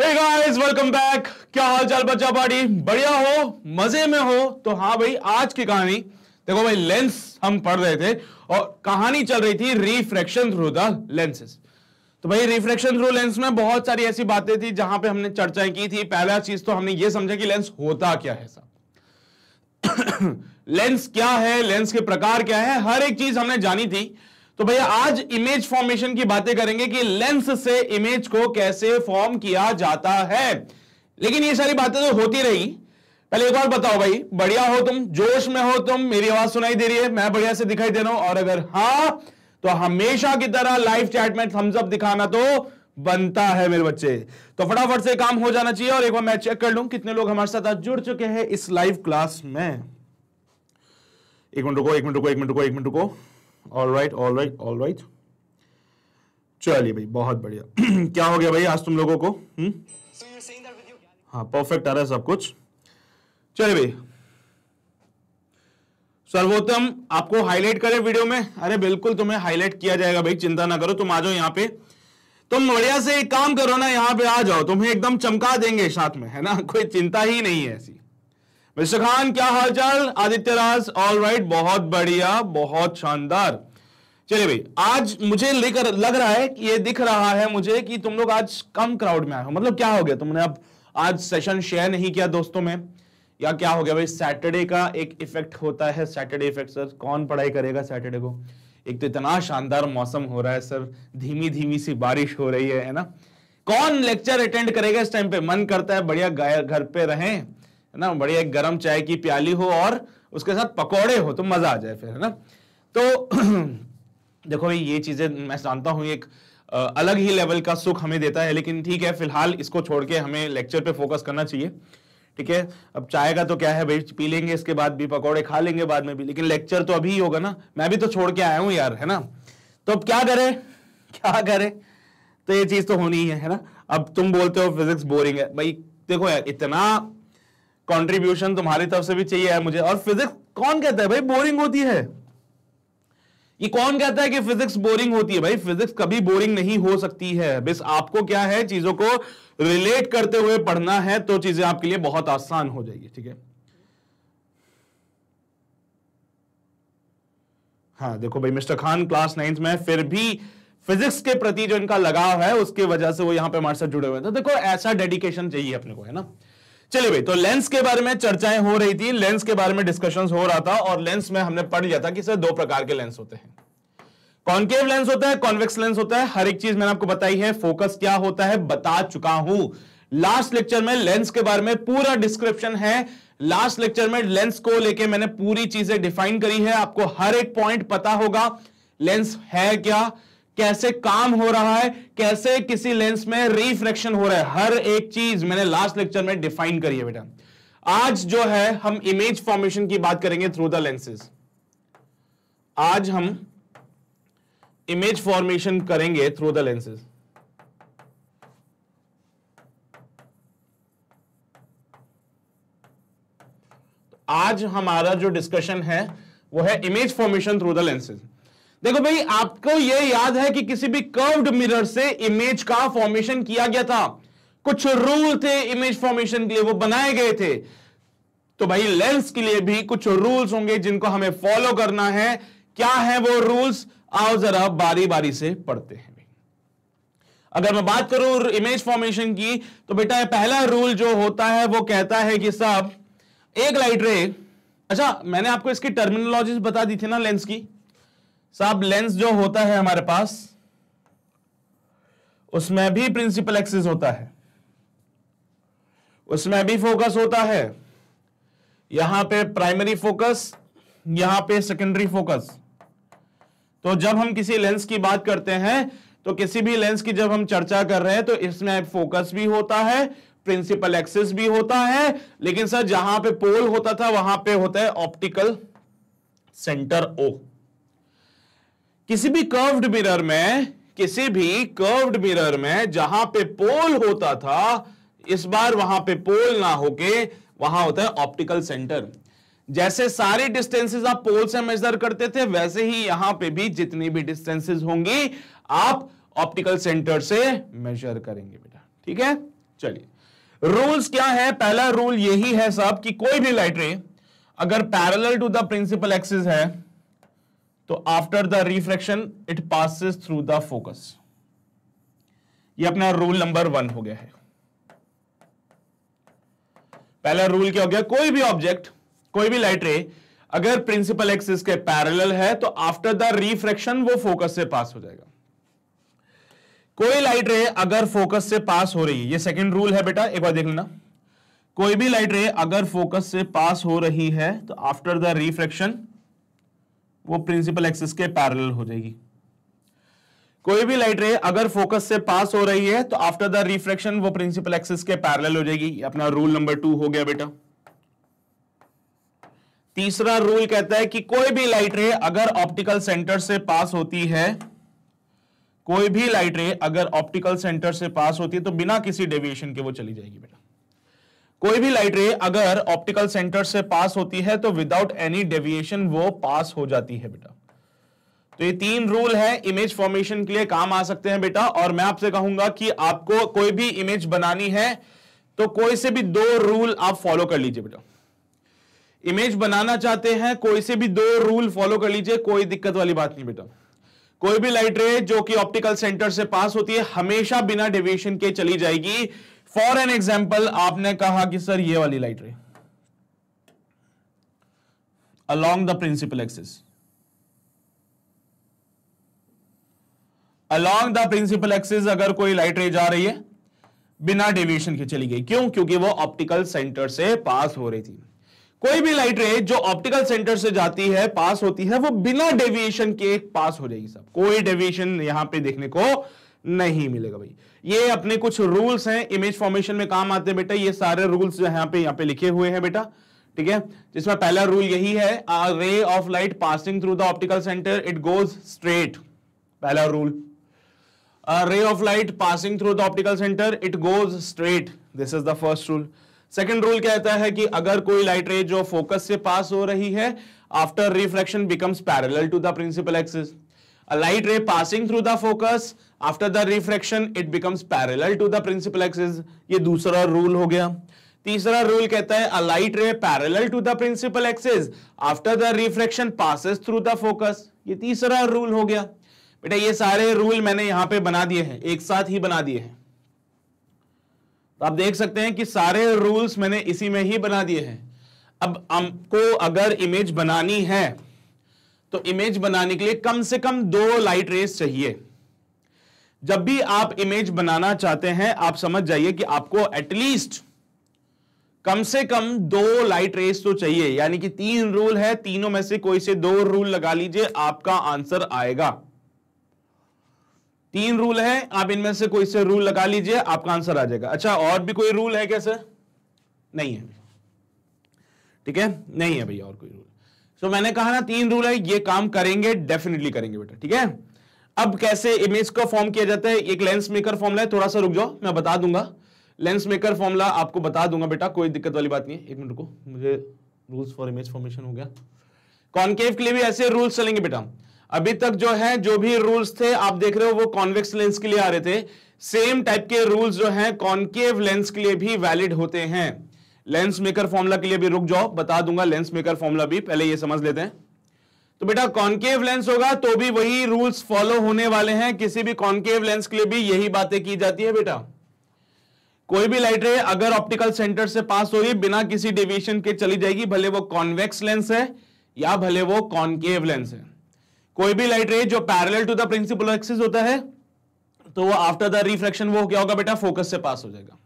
Hey guys welcome back क्या हाल चाल बच्चा पार्टी बढ़िया हो मजे में हो तो हाँ भाई आज की कहानी देखो भाई लेंस हम पढ़ रहे थे और कहानी चल रही थी रिफ्रैक्शन थ्रू द लेंसेस तो भाई रिफ्रैक्शन थ्रू लेंस में बहुत सारी ऐसी बातें थी जहां पे हमने चर्चाएं की थी पहला चीज तो हमने ये समझा कि लेंस होता क्या है सब लेंस क्या है लेंस के प्रकार क्या है हर एक चीज हमने जानी थी तो भैया आज इमेज फॉर्मेशन की बातें करेंगे कि लेंस से इमेज को कैसे फॉर्म किया जाता है लेकिन ये सारी बातें तो होती रही पहले एक बार बताओ भाई बढ़िया हो तुम जोश में हो तुम मेरी आवाज सुनाई दे रही है मैं बढ़िया से दिखाई दे रहा हूं और अगर हाँ तो हमेशा की तरह लाइव चैट में थम्स अप दिखाना तो बनता है मेरे बच्चे तो फटाफट से काम हो जाना चाहिए और एक बार मैं चेक कर लू कितने लोग हमारे साथ आज जुड़ चुके हैं इस लाइव क्लास में एक मिनट रुको एक मिनट रुको एक मिनट रुको एक मिनट रुको all right all right all right चलिए भाई बहुत बढ़िया क्या हो गया भाई आज तुम लोगों को हम्म? हाँ परफेक्ट आ रहा है सब कुछ चलिए भाई सर्वोत्तम आपको हाईलाइट करें वीडियो में अरे बिल्कुल तुम्हें हाईलाइट किया जाएगा भाई चिंता ना करो तुम आ जाओ यहाँ पे तुम बढ़िया से एक काम करो ना यहाँ पे आ जाओ तुम्हें एकदम चमका देंगे साथ में है ना कोई चिंता ही नहीं है ऐसी मिस्टर खान क्या हालचाल आदित्य राज ऑल राइट बहुत बढ़िया बहुत शानदार चलिए भाई आज मुझे लेकर लग रहा है कि ये दिख रहा है मुझे कि तुम लोग आज कम क्राउड में आए हो मतलब क्या हो गया तुमने अब आज सेशन शेयर नहीं किया दोस्तों में या क्या हो गया भाई सैटरडे का एक इफेक्ट होता है सैटरडे इफेक्ट सर कौन पढ़ाई करेगा सैटरडे को एक तो इतना शानदार मौसम हो रहा है सर धीमी धीमी सी बारिश हो रही है है ना कौन लेक्चर अटेंड करेगा इस टाइम पे मन करता है बढ़िया घर पे रहें है ना बढ़िया एक गर्म चाय की प्याली हो और उसके साथ पकौड़े हो तो मज़ा आ जाए फिर है ना तो देखो भाई ये चीज़ें मैं जानता हूँ एक अलग ही लेवल का सुख हमें देता है लेकिन ठीक है फिलहाल इसको छोड़ के हमें लेक्चर पे फोकस करना चाहिए ठीक है अब चाय का तो क्या है भाई पी लेंगे इसके बाद भी पकौड़े खा लेंगे बाद में भी लेकिन लेक्चर तो अभी ही होगा ना मैं भी तो छोड़ के आया हूँ यार है ना तो अब क्या करें क्या करें तो ये चीज़ तो होनी ही है, है ना अब तुम बोलते हो फिजिक्स बोरिंग है भाई देखो यार इतना कंट्रीब्यूशन तुम्हारी तरफ से भी चाहिए है मुझे और फिजिक्स कौन कहता है भाई बोरिंग होती है ये कौन कहता है कि फिजिक्स बोरिंग होती है भाई फिजिक्स कभी बोरिंग नहीं हो सकती है बस आपको क्या है चीजों को रिलेट करते हुए पढ़ना है तो चीजें आपके लिए बहुत आसान हो जाएगी ठीक है हाँ देखो भाई मिस्टर खान क्लास नाइन्थ में फिर भी फिजिक्स के प्रति जो इनका लगाव है उसकी वजह से वो यहां पे हमारे साथ जुड़े हुए थे तो देखो ऐसा डेडिकेशन चाहिए अपने को है ना चलिए भाई तो लेंस के बारे में चर्चाएं हो रही थी लेंस के बारे में डिस्कशन हो रहा था और लेंस में हमने पढ़ लिया था कि सर दो प्रकार के लेंस होते हैं कॉन्केव लेंस होता है कॉन्वेक्स लेंस होता है हर एक चीज मैंने आपको बताई है फोकस क्या होता है बता चुका हूं लास्ट लेक्चर में लेंस के बारे में पूरा डिस्क्रिप्शन है लास्ट लेक्चर में लेंस को लेके मैंने पूरी चीजें डिफाइन करी है आपको हर एक पॉइंट पता होगा लेंस है क्या कैसे काम हो रहा है कैसे किसी लेंस में रिफ्लेक्शन हो रहा है हर एक चीज मैंने लास्ट लेक्चर में डिफाइन करी है बेटा आज जो है हम इमेज फॉर्मेशन की बात करेंगे थ्रू द लेंसेज आज हम इमेज फॉर्मेशन करेंगे थ्रू द लेंसेज आज हमारा जो डिस्कशन है वो है image formation through the lenses देखो भाई आपको यह याद है कि किसी भी कर्व्ड मिरर से इमेज का फॉर्मेशन किया गया था कुछ रूल थे इमेज फॉर्मेशन के लिए वो बनाए गए थे तो भाई लेंस के लिए भी कुछ रूल्स होंगे जिनको हमें फॉलो करना है क्या है वो रूल्स आओ जरा बारी बारी से पढ़ते हैं अगर मैं बात करूं इमेज फॉर्मेशन की तो बेटा पहला रूल जो होता है वो कहता है कि साहब एक लाइट रे अच्छा मैंने आपको इसकी टर्मिनोलॉजी बता दी थी ना लेंस की साहब लेंस जो होता है हमारे पास उसमें भी प्रिंसिपल एक्सिस होता है उसमें भी फोकस होता है यहां पे प्राइमरी फोकस यहां पे सेकेंडरी फोकस तो जब हम किसी लेंस की बात करते हैं तो किसी भी लेंस की जब हम चर्चा कर रहे हैं तो इसमें फोकस भी होता है प्रिंसिपल एक्सिस भी होता है लेकिन सर जहां पे पोल होता था वहां पे होता है ऑप्टिकल सेंटर ओ किसी भी कर्व्ड मिरर में किसी भी कर्व्ड मिरर में जहां पे पोल होता था इस बार वहां पे पोल ना होके वहां होता है ऑप्टिकल सेंटर जैसे सारी डिस्टेंसेज आप पोल से मेजर करते थे वैसे ही यहां पे भी जितनी भी डिस्टेंसिस होंगी आप ऑप्टिकल सेंटर से मेजर करेंगे बेटा ठीक है चलिए रूल्स क्या है पहला रूल यही है साहब कि कोई भी लाइट रे अगर parallel to the principal axis है तो after the refraction it passes through the focus ये अपना रूल नंबर वन हो गया है पहला रूल क्या हो गया कोई भी ऑब्जेक्ट कोई भी लाइट रे अगर प्रिंसिपल एक्सिस के पैरेलल है तो आफ्टर द रिफ्रेक्शन वो फोकस से पास हो जाएगा कोई लाइट रे अगर फोकस से पास हो रही है ये सेकंड रूल है बेटा एक बार देख लेना कोई भी लाइट रे अगर फोकस से पास हो रही है तो आफ्टर द रिफ्रेक्शन वो प्रिंसिपल एक्सिस के पैरेलल हो जाएगी कोई भी लाइट रे अगर फोकस से पास हो रही है तो आफ्टर द रिफ्रेक्शन वो प्रिंसिपल एक्सिस के पैरेलल हो जाएगी अपना रूल नंबर टू हो गया बेटा तीसरा रूल कहता है कि कोई भी लाइट रे अगर ऑप्टिकल सेंटर से पास होती है कोई भी लाइट रे अगर ऑप्टिकल सेंटर से पास होती है तो बिना किसी डेविएशन के वो चली जाएगी बेटा कोई भी लाइट रे अगर ऑप्टिकल सेंटर से पास होती है तो विदाउट एनी डेविएशन वो पास हो जाती है बेटा तो ये तीन रूल है इमेज फॉर्मेशन के लिए काम आ सकते हैं बेटा और मैं आपसे कहूंगा कि आपको कोई भी इमेज बनानी है तो कोई से भी दो रूल आप फॉलो कर लीजिए बेटा इमेज बनाना चाहते हैं कोई से भी दो रूल फॉलो कर लीजिए कोई दिक्कत वाली बात नहीं बेटा कोई भी लाइट रे जो कि ऑप्टिकल सेंटर से पास होती है हमेशा बिना डेविएशन के चली जाएगी फॉर एन एग्जाम्पल आपने कहा कि सर ये वाली light ray along the principal axis along the principal axis अगर कोई लाइट रे जा रही है बिना डेविएशन के चली गई क्यों क्योंकि वो ऑप्टिकल सेंटर से पास हो रही थी कोई भी लाइट रे जो ऑप्टिकल सेंटर से जाती है पास होती है वो बिना डेविएशन के पास हो जाएगी सब कोई डेविएशन यहां पे देखने को नहीं मिलेगा भाई ये अपने कुछ रूल्स हैं इमेज फॉर्मेशन में काम आते हैं बेटा ये सारे रूल्स जो यहाँ पे यहाँ पे लिखे हुए हैं बेटा ठीक है जिसमें पहला रूल यही है ray of light passing through the optical centre it goes straight पहला rule ray of light passing through the optical centre it goes straight this is the first rule second rule कहता है कि अगर कोई light ray जो focus से pass हो रही है after reflection becomes parallel to the principal axis light ray passing through the focus after the refraction it becomes parallel to the principal axis ये दूसरा रूल हो गया तीसरा रूल कहता है light ray parallel to the principal axis after the refraction passes through the focus ये तीसरा rule हो गया बेटा ये सारे रूल मैंने यहां पे बना दिए हैं एक साथ ही बना दिए हैं तो आप देख सकते हैं कि सारे रूल्स मैंने इसी में ही बना दिए हैं अब हमको अगर इमेज बनानी है तो इमेज बनाने के लिए कम से कम दो लाइट रेस चाहिए जब भी आप इमेज बनाना चाहते हैं आप समझ जाइए कि आपको एटलीस्ट कम से कम दो लाइट रेस तो चाहिए यानी कि तीन रूल है तीनों में से कोई से दो रूल लगा लीजिए आपका आंसर आएगा तीन रूल है आप इनमें से कोई से रूल लगा लीजिए आपका आंसर आ जाएगा अच्छा और भी कोई रूल है क्या सर नहीं है ठीक है नहीं है भैया और कोई रूल सो so, मैंने कहा ना तीन रूल है ये काम करेंगे डेफिनेटली करेंगे बेटा ठीक है अब कैसे इमेज को फॉर्म किया जाता है एक लेंस मेकर फॉर्मला है थोड़ा सा रुक जाओ मैं बता दूंगा लेंस मेकर फॉर्मला आपको बता दूंगा बेटा कोई दिक्कत वाली बात नहीं है एक मिनट को मुझे रूल्स फॉर इमेज फॉर्मेशन हो गया कॉन्केव के लिए भी ऐसे रूल्स चलेंगे बेटा अभी तक जो है जो भी रूल्स थे आप देख रहे हो वो कॉन्वेक्स लेंस के लिए आ रहे थे सेम टाइप के रूल्स जो है कॉन्केव लेंस के लिए भी वैलिड होते हैं लेंस मेकर फॉर्मुला के लिए भी रुक जाओ बता दूंगा लेंस मेकर फॉर्मुला भी पहले ये समझ लेते हैं तो बेटा कॉन्केव लेंस होगा तो भी वही रूल्स फॉलो होने वाले हैं किसी भी कॉन्केव लेंस के लिए भी यही बातें की जाती है बेटा कोई भी लाइट रे अगर ऑप्टिकल सेंटर से पास हो रही बिना किसी डिविएशन के चली जाएगी भले वो कॉन्वेक्स लेंस है या भले वो कॉन्केव लेंस है कोई भी लाइट रे जो parallel to the principal axis होता है तो वो आफ्टर द रिफ्लेक्शन वो क्या होगा बेटा फोकस से पास हो जाएगा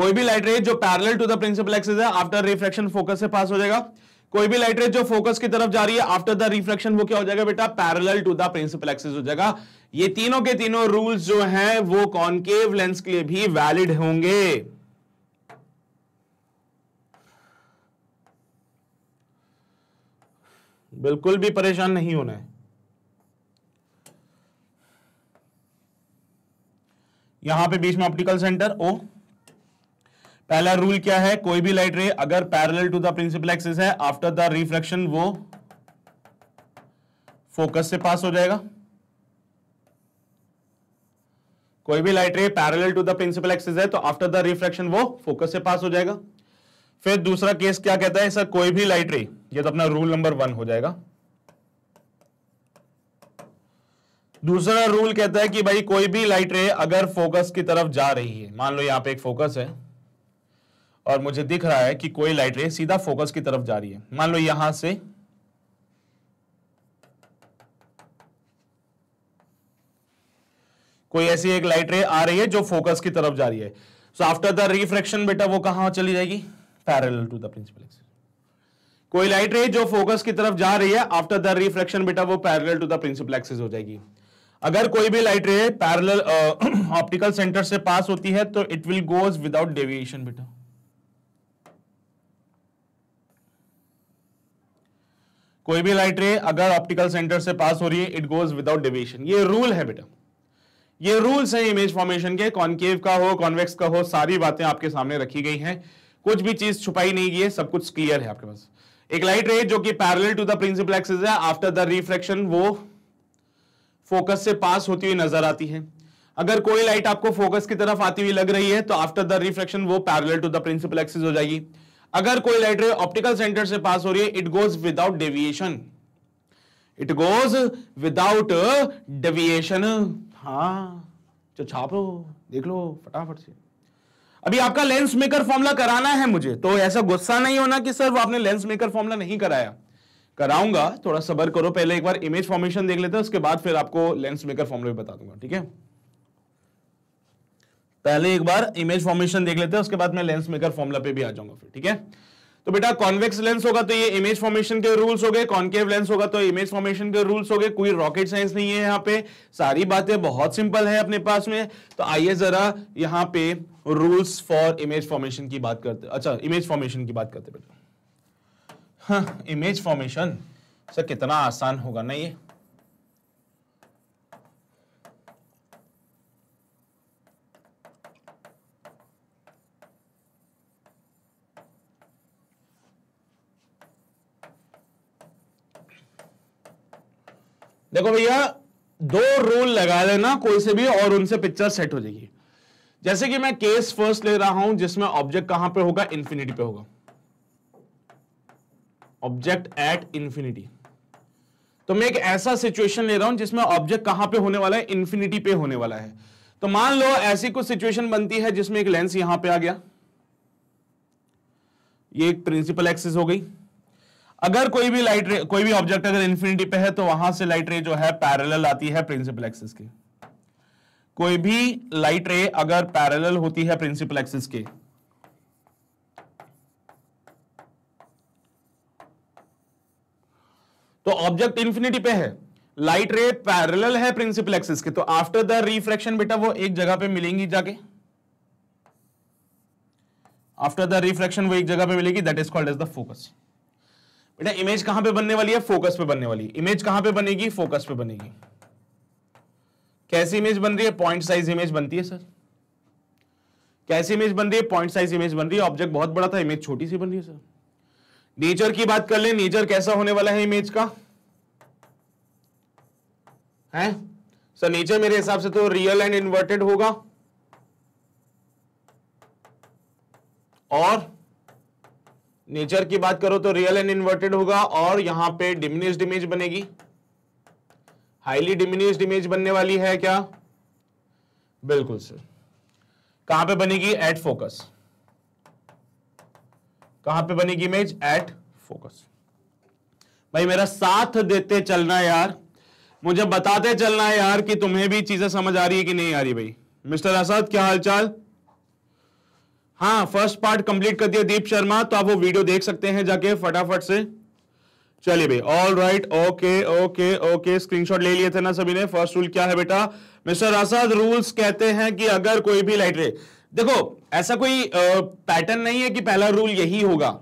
कोई भी लाइट रे जो parallel to the principal axis है आफ्टर रिफ्लेक्शन फोकस से पास हो जाएगा कोई भी लाइट रेज जो फोकस की तरफ जा रही है आफ्टर द रिफ्लेक्शन वो क्या हो जाएगा बेटा parallel to the principal axis हो जाएगा ये तीनों के तीनों रूल्स जो हैं वो कॉन्केव लेंस के लिए भी वैलिड होंगे बिल्कुल भी परेशान नहीं होना है यहां पे बीच में ऑप्टिकल सेंटर ओ पहला रूल क्या है कोई भी लाइट रे अगर parallel to the principal axis है आफ्टर द रिफ्लेक्शन वो फोकस से पास हो जाएगा कोई भी light ray parallel to the principal axis है तो आफ्टर द रिफ्लेक्शन वो फोकस से पास हो जाएगा फिर दूसरा केस क्या कहता है सर कोई भी लाइट रे ये तो अपना रूल नंबर वन हो जाएगा दूसरा रूल कहता है कि भाई कोई भी लाइट रे अगर फोकस की तरफ जा रही है मान लो यहां पे एक फोकस है और मुझे दिख रहा है कि कोई लाइट रे सीधा फोकस की तरफ जा रही है मान लो यहां से कोई ऐसी एक लाइट रे आ रही है जो फोकस की तरफ जा रही है सो आफ्टर द रिफ्रेक्शन बेटा वो कहां चली जाएगी parallel to the principal axis कोई लाइट रे जो फोकस की तरफ जा रही है आफ्टर द रिफ्रेक्शन बेटा वो parallel to the principal axis हो जाएगी अगर कोई भी light ray parallel optical centre से पास होती है तो it will goes without deviation बेटा कोई भी लाइट रे अगर ऑप्टिकल सेंटर से पास हो रही है इट गोज विदाउट डिविएशन ये रूल है बेटा ये रूल्स हैं इमेज फॉर्मेशन के कॉन्केव का हो कॉन्वेक्स का हो सारी बातें आपके सामने रखी गई हैं कुछ भी चीज छुपाई नहीं गई है सब कुछ क्लियर है आपके पास एक लाइट रे जो कि parallel to the principal axis है आफ्टर द रिफ्लेक्शन वो फोकस से पास होती हुई नजर आती है अगर कोई लाइट आपको फोकस की तरफ आती हुई लग रही है तो आफ्टर द रिफ्लेक्शन वो parallel to the principal axis हो जाएगी अगर कोई लेटर ऑप्टिकल सेंटर से पास हो रही है it goes without deviation it goes without deviation हाँ तो लो देख लो फटाफट से अभी आपका लेंस मेकर फॉर्मूला कराना है मुझे तो ऐसा गुस्सा नहीं होना कि सर आपने लेंस मेकर फॉर्मूला नहीं कराया कराऊंगा थोड़ा सबर करो पहले एक बार इमेज फॉर्मेशन देख लेते हैं उसके बाद फिर आपको लेंस मेकर फॉर्मूला भी बता दूंगा ठीक है पहले एक बार इमेज फॉर्मेशन देख लेते हैं उसके बाद मैं लेंस मेकर फॉर्मुला पे भी आ जाऊंगा फिर ठीक है तो बेटा कॉन्वेक्स लेंस होगा तो ये इमेज फॉर्मेशन के रूल्स हो गए कॉन्केव लेंस होगा तो इमेज फॉर्मेशन के रूल्स हो गए कोई रॉकेट साइंस नहीं है यहाँ पे सारी बातें बहुत सिंपल है अपने पास में तो आइए जरा यहाँ पे रूल्स फॉर इमेज फॉर्मेशन की बात करते अच्छा इमेज फॉर्मेशन की बात करते बेटा हाँ इमेज फॉर्मेशन सर कितना आसान होगा ना ये देखो भैया दो रूल लगा लेना कोई से भी और उनसे पिक्चर सेट हो जाएगी जैसे कि मैं केस फर्स्ट ले रहा हूं जिसमें ऑब्जेक्ट कहां पे होगा इंफिनिटी पे होगा ऑब्जेक्ट एट इंफिनिटी तो मैं एक ऐसा सिचुएशन ले रहा हूं जिसमें ऑब्जेक्ट कहां पे होने वाला है इंफिनिटी पे होने वाला है तो मान लो ऐसी कुछ सिचुएशन बनती है जिसमें एक लेंस यहां पे आ गया ये एक प्रिंसिपल एक्सिस हो गई अगर कोई भी लाइट रे कोई भी ऑब्जेक्ट अगर इंफिनिटी पे है तो वहां से लाइट रे जो है पैरेलल आती है प्रिंसिपल एक्सिस के कोई भी लाइट रे अगर पैरेलल होती है प्रिंसिपल एक्सिस के तो ऑब्जेक्ट इंफिनिटी पे है लाइट रे पैरेलल है प्रिंसिपल एक्सिस के तो आफ्टर द रिफ्लेक्शन बेटा वो एक जगह पे मिलेंगी जाके आफ्टर द रिफ्लेक्शन वो एक जगह पे मिलेगी that is called as the focus बेटा इमेज कहां पे बनने वाली है फोकस पे बनने वाली इमेज कहां पे बनेगी फोकस पे बनेगी कैसी इमेज बन रही है पॉइंट साइज इमेज बनती है सर कैसी इमेज बन रही है पॉइंट साइज इमेज बन रही है ऑब्जेक्ट बहुत बड़ा था इमेज छोटी सी बन रही है सर नेचर की बात कर ले नेचर कैसा होने वाला है इमेज का है सर नेचर मेरे हिसाब से तो रियल एंड इन्वर्टेड होगा और नेचर की बात करो तो रियल एंड इन्वर्टेड होगा और यहां पे डिमिनिस्ड इमेज बनेगी हाईली डिमिनिस्ड इमेज बनने वाली है क्या बिल्कुल सर कहां पे बनेगी एट फोकस कहां पे बनेगी इमेज एट फोकस भाई मेरा साथ देते चलना यार मुझे बताते चलना यार कि तुम्हें भी चीजें समझ आ रही है कि नहीं आ रही भाई मिस्टर असद क्या हालचाल हाँ फर्स्ट पार्ट कंप्लीट कर दिया दीप शर्मा तो आप वो वीडियो देख सकते हैं जाके फटाफट से चलिए भाई all right okay okay okay screenshot ले लिए थे ना सभी ने फर्स्ट रूल क्या है बेटा मिस्टर आसाद रूल्स कहते हैं कि अगर कोई भी लाइट रे देखो ऐसा कोई पैटर्न नहीं है कि पहला रूल यही होगा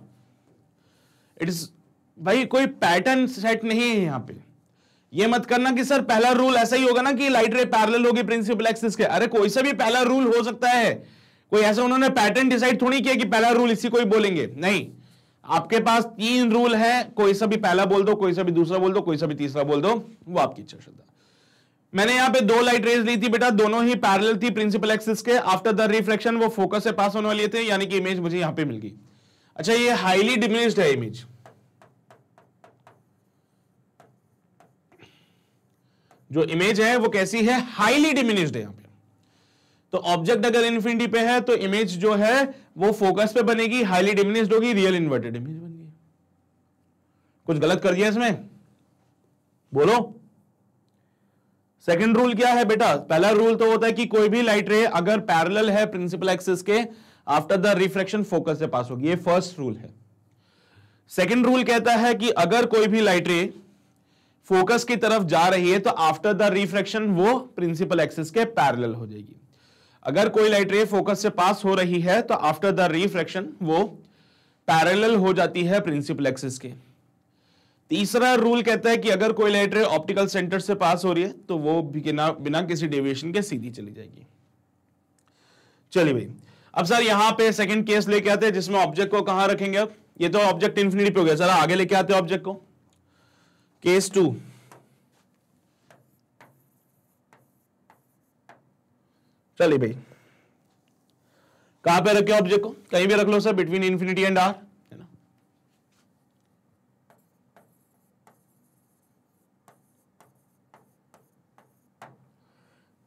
इट इज भाई कोई पैटर्न सेट नहीं है यहां पे ये मत करना कि सर पहला रूल ऐसा ही होगा ना कि लाइट रे पैरल होगी प्रिंसिपल एक्सिस के अरे कोई सा भी पहला रूल हो सकता है कोई ऐसा उन्होंने पैटर्न डिसाइड थोड़ी किया कि पहला रूल इसी को ही बोलेंगे नहीं आपके पास तीन रूल है कोई सा भी पहला बोल दो कोई सा भी दूसरा बोल दो कोई सा भी तीसरा बोल दो वो आपकी इच्छा श्रद्धा मैंने यहां पे दो लाइट रेज ली थी बेटा दोनों ही पैरल थी प्रिंसिपल एक्सिस के आफ्टर द रिफ्लेक्शन वो फोकस से पास होने वाले थे यानी कि इमेज मुझे यहां पे मिल गई अच्छा ये हाईली डिमिनिस्ड है इमेज जो इमेज है वो कैसी है हाईली डिमिनिस्ड है यहाँ पे तो ऑब्जेक्ट अगर इन्फिनिटी पे है तो इमेज जो है वो फोकस पे बनेगी हाईली डिमिनिस्ड होगी रियल इन्वर्टेड इमेज बन गई कुछ गलत कर दिया इसमें बोलो सेकंड रूल क्या है बेटा पहला रूल तो होता है कि कोई भी लाइट रे अगर पैरेलल है प्रिंसिपल एक्सिस के आफ्टर द रिफ्लेक्शन फोकस से पास होगी ये फर्स्ट रूल है सेकंड रूल कहता है कि अगर कोई भी लाइट रे फोकस की तरफ जा रही है तो आफ्टर द रिफ्लेक्शन वो प्रिंसिपल एक्सिस के पैरेलल हो जाएगी अगर कोई लाइट रे फोकस से पास हो रही है तो आफ्टर द रिफ्रैक्शन वो पैरेलल हो जाती है प्रिंसिपल एक्सिस के तीसरा रूल कहता है कि अगर कोई लाइट रे ऑप्टिकल सेंटर से पास हो रही है तो वो बिना बिना किसी डेविएशन के सीधी चली जाएगी चलिए भाई अब सर यहां पे सेकंड केस लेके आते हैं जिसमें ऑब्जेक्ट को कहां रखेंगे अब ये तो ऑब्जेक्ट इन्फिनिटी पे हो गया सर आगे लेके आते हैं ऑब्जेक्ट को केस टू चलिए भाई कहां पे रखे ऑब्जेक्ट को कहीं भी रख लो sir between infinity and R है ना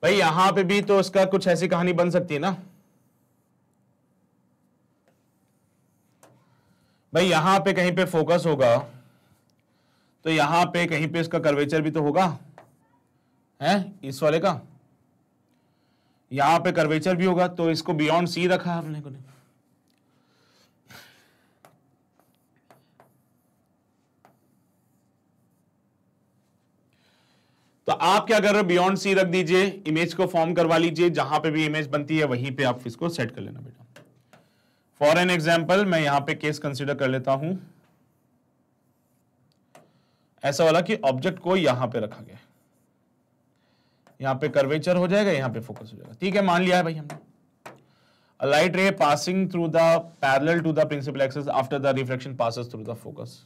भाई यहां पे भी तो उसका कुछ ऐसी कहानी बन सकती है ना भाई यहां पे कहीं पे फोकस होगा तो यहां पे कहीं पे इसका कर्वेचर भी तो होगा है इस वाले का यहां पे कर्वेचर भी होगा तो इसको बियॉन्ड सी रखा हमने को तो आप क्या कर रहे हो बियॉन्ड सी रख दीजिए इमेज को फॉर्म करवा लीजिए जहां पे भी इमेज बनती है वहीं पे आप इसको सेट कर लेना बेटा फॉर एन एग्जाम्पल मैं यहां पे केस कंसिडर कर लेता हूं ऐसा वाला कि ऑब्जेक्ट को यहां पे रखा गया यहाँ पे कर्वेचर हो जाएगा यहाँ पे फोकस हो जाएगा ठीक है मान लिया है भाई हमने light ray passing through the parallel to the principal axis after the reflection passes through the focus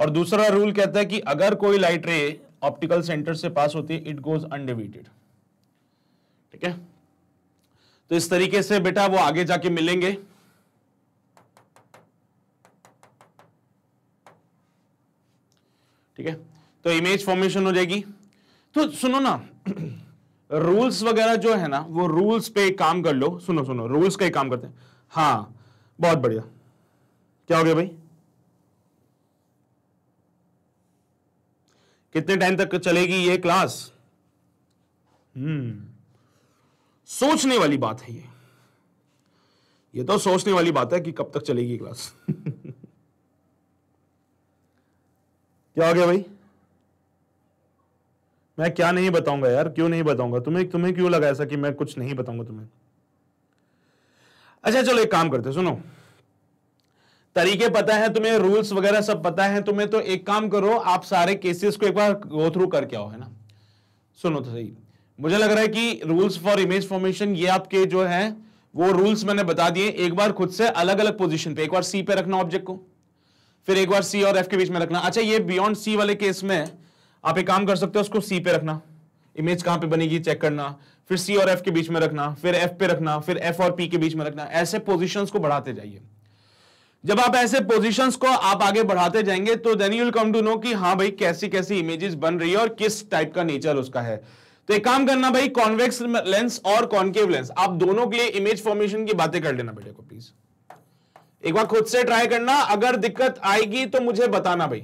और दूसरा रूल कहता है कि अगर कोई लाइट रे ऑप्टिकल सेंटर से पास होती है इट गोज अनडिविटेड ठीक है तो इस तरीके से बेटा वो आगे जाके मिलेंगे ठीक है तो इमेज फॉर्मेशन हो जाएगी तो सुनो ना रूल्स वगैरह जो है ना वो रूल्स पे काम कर लो सुनो सुनो रूल्स का ही काम करते हैं हाँ बहुत बढ़िया क्या हो गया भाई कितने टाइम तक चलेगी ये क्लास हम्म सोचने वाली बात है ये ये तो सोचने वाली बात है कि कब तक चलेगी क्लास क्या हो गया भाई मैं क्या नहीं बताऊंगा यार क्यों नहीं बताऊंगा तुम्हें तुम्हें क्यों लगा ऐसा कि मैं कुछ नहीं बताऊंगा तुम्हें अच्छा चलो एक काम करते सुनो तरीके पता है तुम्हें रूल्स वगैरह सब पता है तुम्हें तो एक काम करो आप सारे केसेस को एक बार गो थ्रू करके आओ है ना सुनो तो सही मुझे लग रहा है कि रूल्स फॉर इमेज फॉर्मेशन ये आपके जो है वो रूल्स मैंने बता दिए एक बार खुद से अलग अलग पोजिशन पे एक बार सी पे रखना ऑब्जेक्ट को फिर एक बार सी और एफ के बीच में रखना अच्छा ये बियॉन्ड सी वाले केस में आप एक काम कर सकते हो उसको सी पे रखना इमेज कहां पे बनेगी चेक करना फिर सी और एफ के बीच में रखना फिर एफ पे रखना फिर एफ और पी के बीच में रखना ऐसे पोजिशन को बढ़ाते जाइए जब आप ऐसे पोजिशन को आप आगे बढ़ाते जाएंगे तो then you'll come to know कि हाँ भाई कैसी कैसी इमेजेस बन रही है और किस टाइप का नेचर उसका है तो एक काम करना भाई कॉन्वेक्स लेंस और कॉन्केव लेंस आप दोनों के लिए इमेज फॉर्मेशन की बातें कर लेना बेटे को प्लीज एक बार खुद से ट्राई करना अगर दिक्कत आएगी तो मुझे बताना भाई